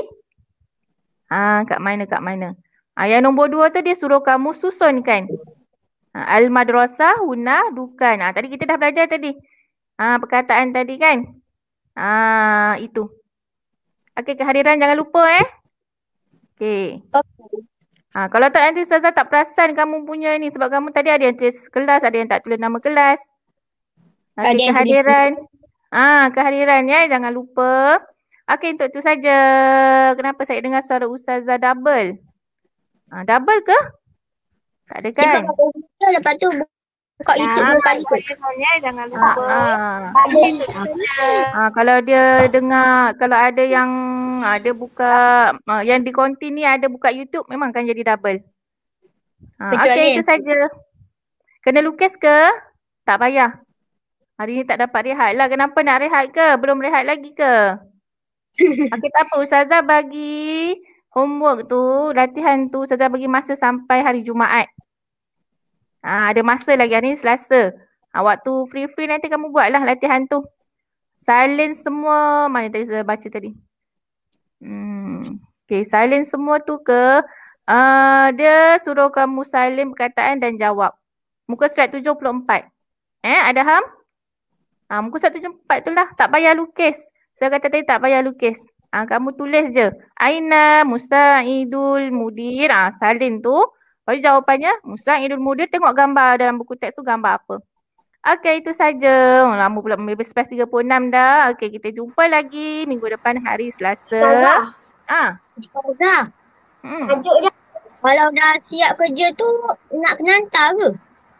Ah ha, kat mana kat mana? Ah ha, nombor dua tu dia suruh kamu susun kan. Ha, ah, al madrasah huna dukan. Ah ha, tadi kita dah belajar tadi. Ah ha, perkataan tadi kan? Ah ha, itu. Okey kehadiran jangan lupa eh. Okey. Okey. Ha, kalau tak nanti Ustazah tak perasan kamu punya ni sebab kamu tadi ada yang tulis kelas, ada yang tak tulis nama kelas. Okey kehadiran. Ah ha, kehadiran ya jangan lupa. Okey untuk tu saja. Kenapa saya dengar suara ustazah double? Ha, double ke? Tak ada kan? Ikut lepas tu buka ah, YouTube buka ha, kali Ya, jangan lupa. Ha, ha. ha, kalau dia dengar kalau ada yang ada ah, buka yang di konti ni ada buka YouTube memang kan jadi double. Ha, okey itu saja. Kena lukis ke? Tak payah. Hari ni tak dapat rehat lah. Kenapa nak rehat ke? Belum rehat lagi ke? Okey tak apa. Ustazah bagi homework tu, latihan tu Ustazah bagi masa sampai hari Jumaat. Ha, ada masa lagi hari ni selasa. Ha, waktu free-free nanti kamu buatlah latihan tu. Silent semua. Mana tadi saya baca tadi? Hmm. Okay, silent semua tu ke? Uh, dia suruh kamu silent perkataan dan jawab. Muka surat 74. Eh, ada ham? Ah, muka satu jempat tu lah. Tak payah lukis. Saya kata tadi tak payah lukis. Ah, kamu tulis je. Aina Musa'idul Mudir. Ah, salin tu. Lepas jawapannya Musa'idul Mudir tengok gambar dalam buku teks tu gambar apa. Okey itu saja. Oh, lama pula maybe space 36 dah. Okey kita jumpa lagi minggu depan hari Selasa. Ustazah. Ah. Ustazah. Hmm. Kalau dah siap kerja tu nak kena hantar ke?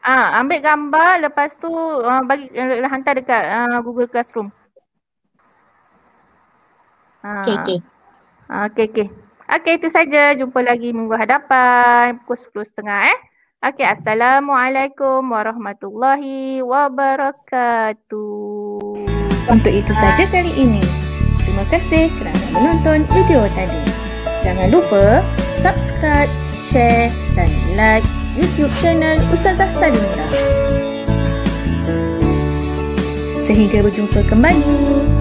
Ah, uh, ambil gambar lepas tu uh, bagi uh, hantar dekat uh, Google Classroom. Ah. Okay, okay. Okay, okay. Okay, itu saja. Jumpa lagi minggu hadapan pukul 10.30 eh. Okay, Assalamualaikum Warahmatullahi Wabarakatuh. Untuk itu saja kali ini. Terima kasih kerana menonton video tadi. Jangan lupa subscribe, share dan like YouTube channel Ustazah Salimah. Sehingga berjumpa kembali.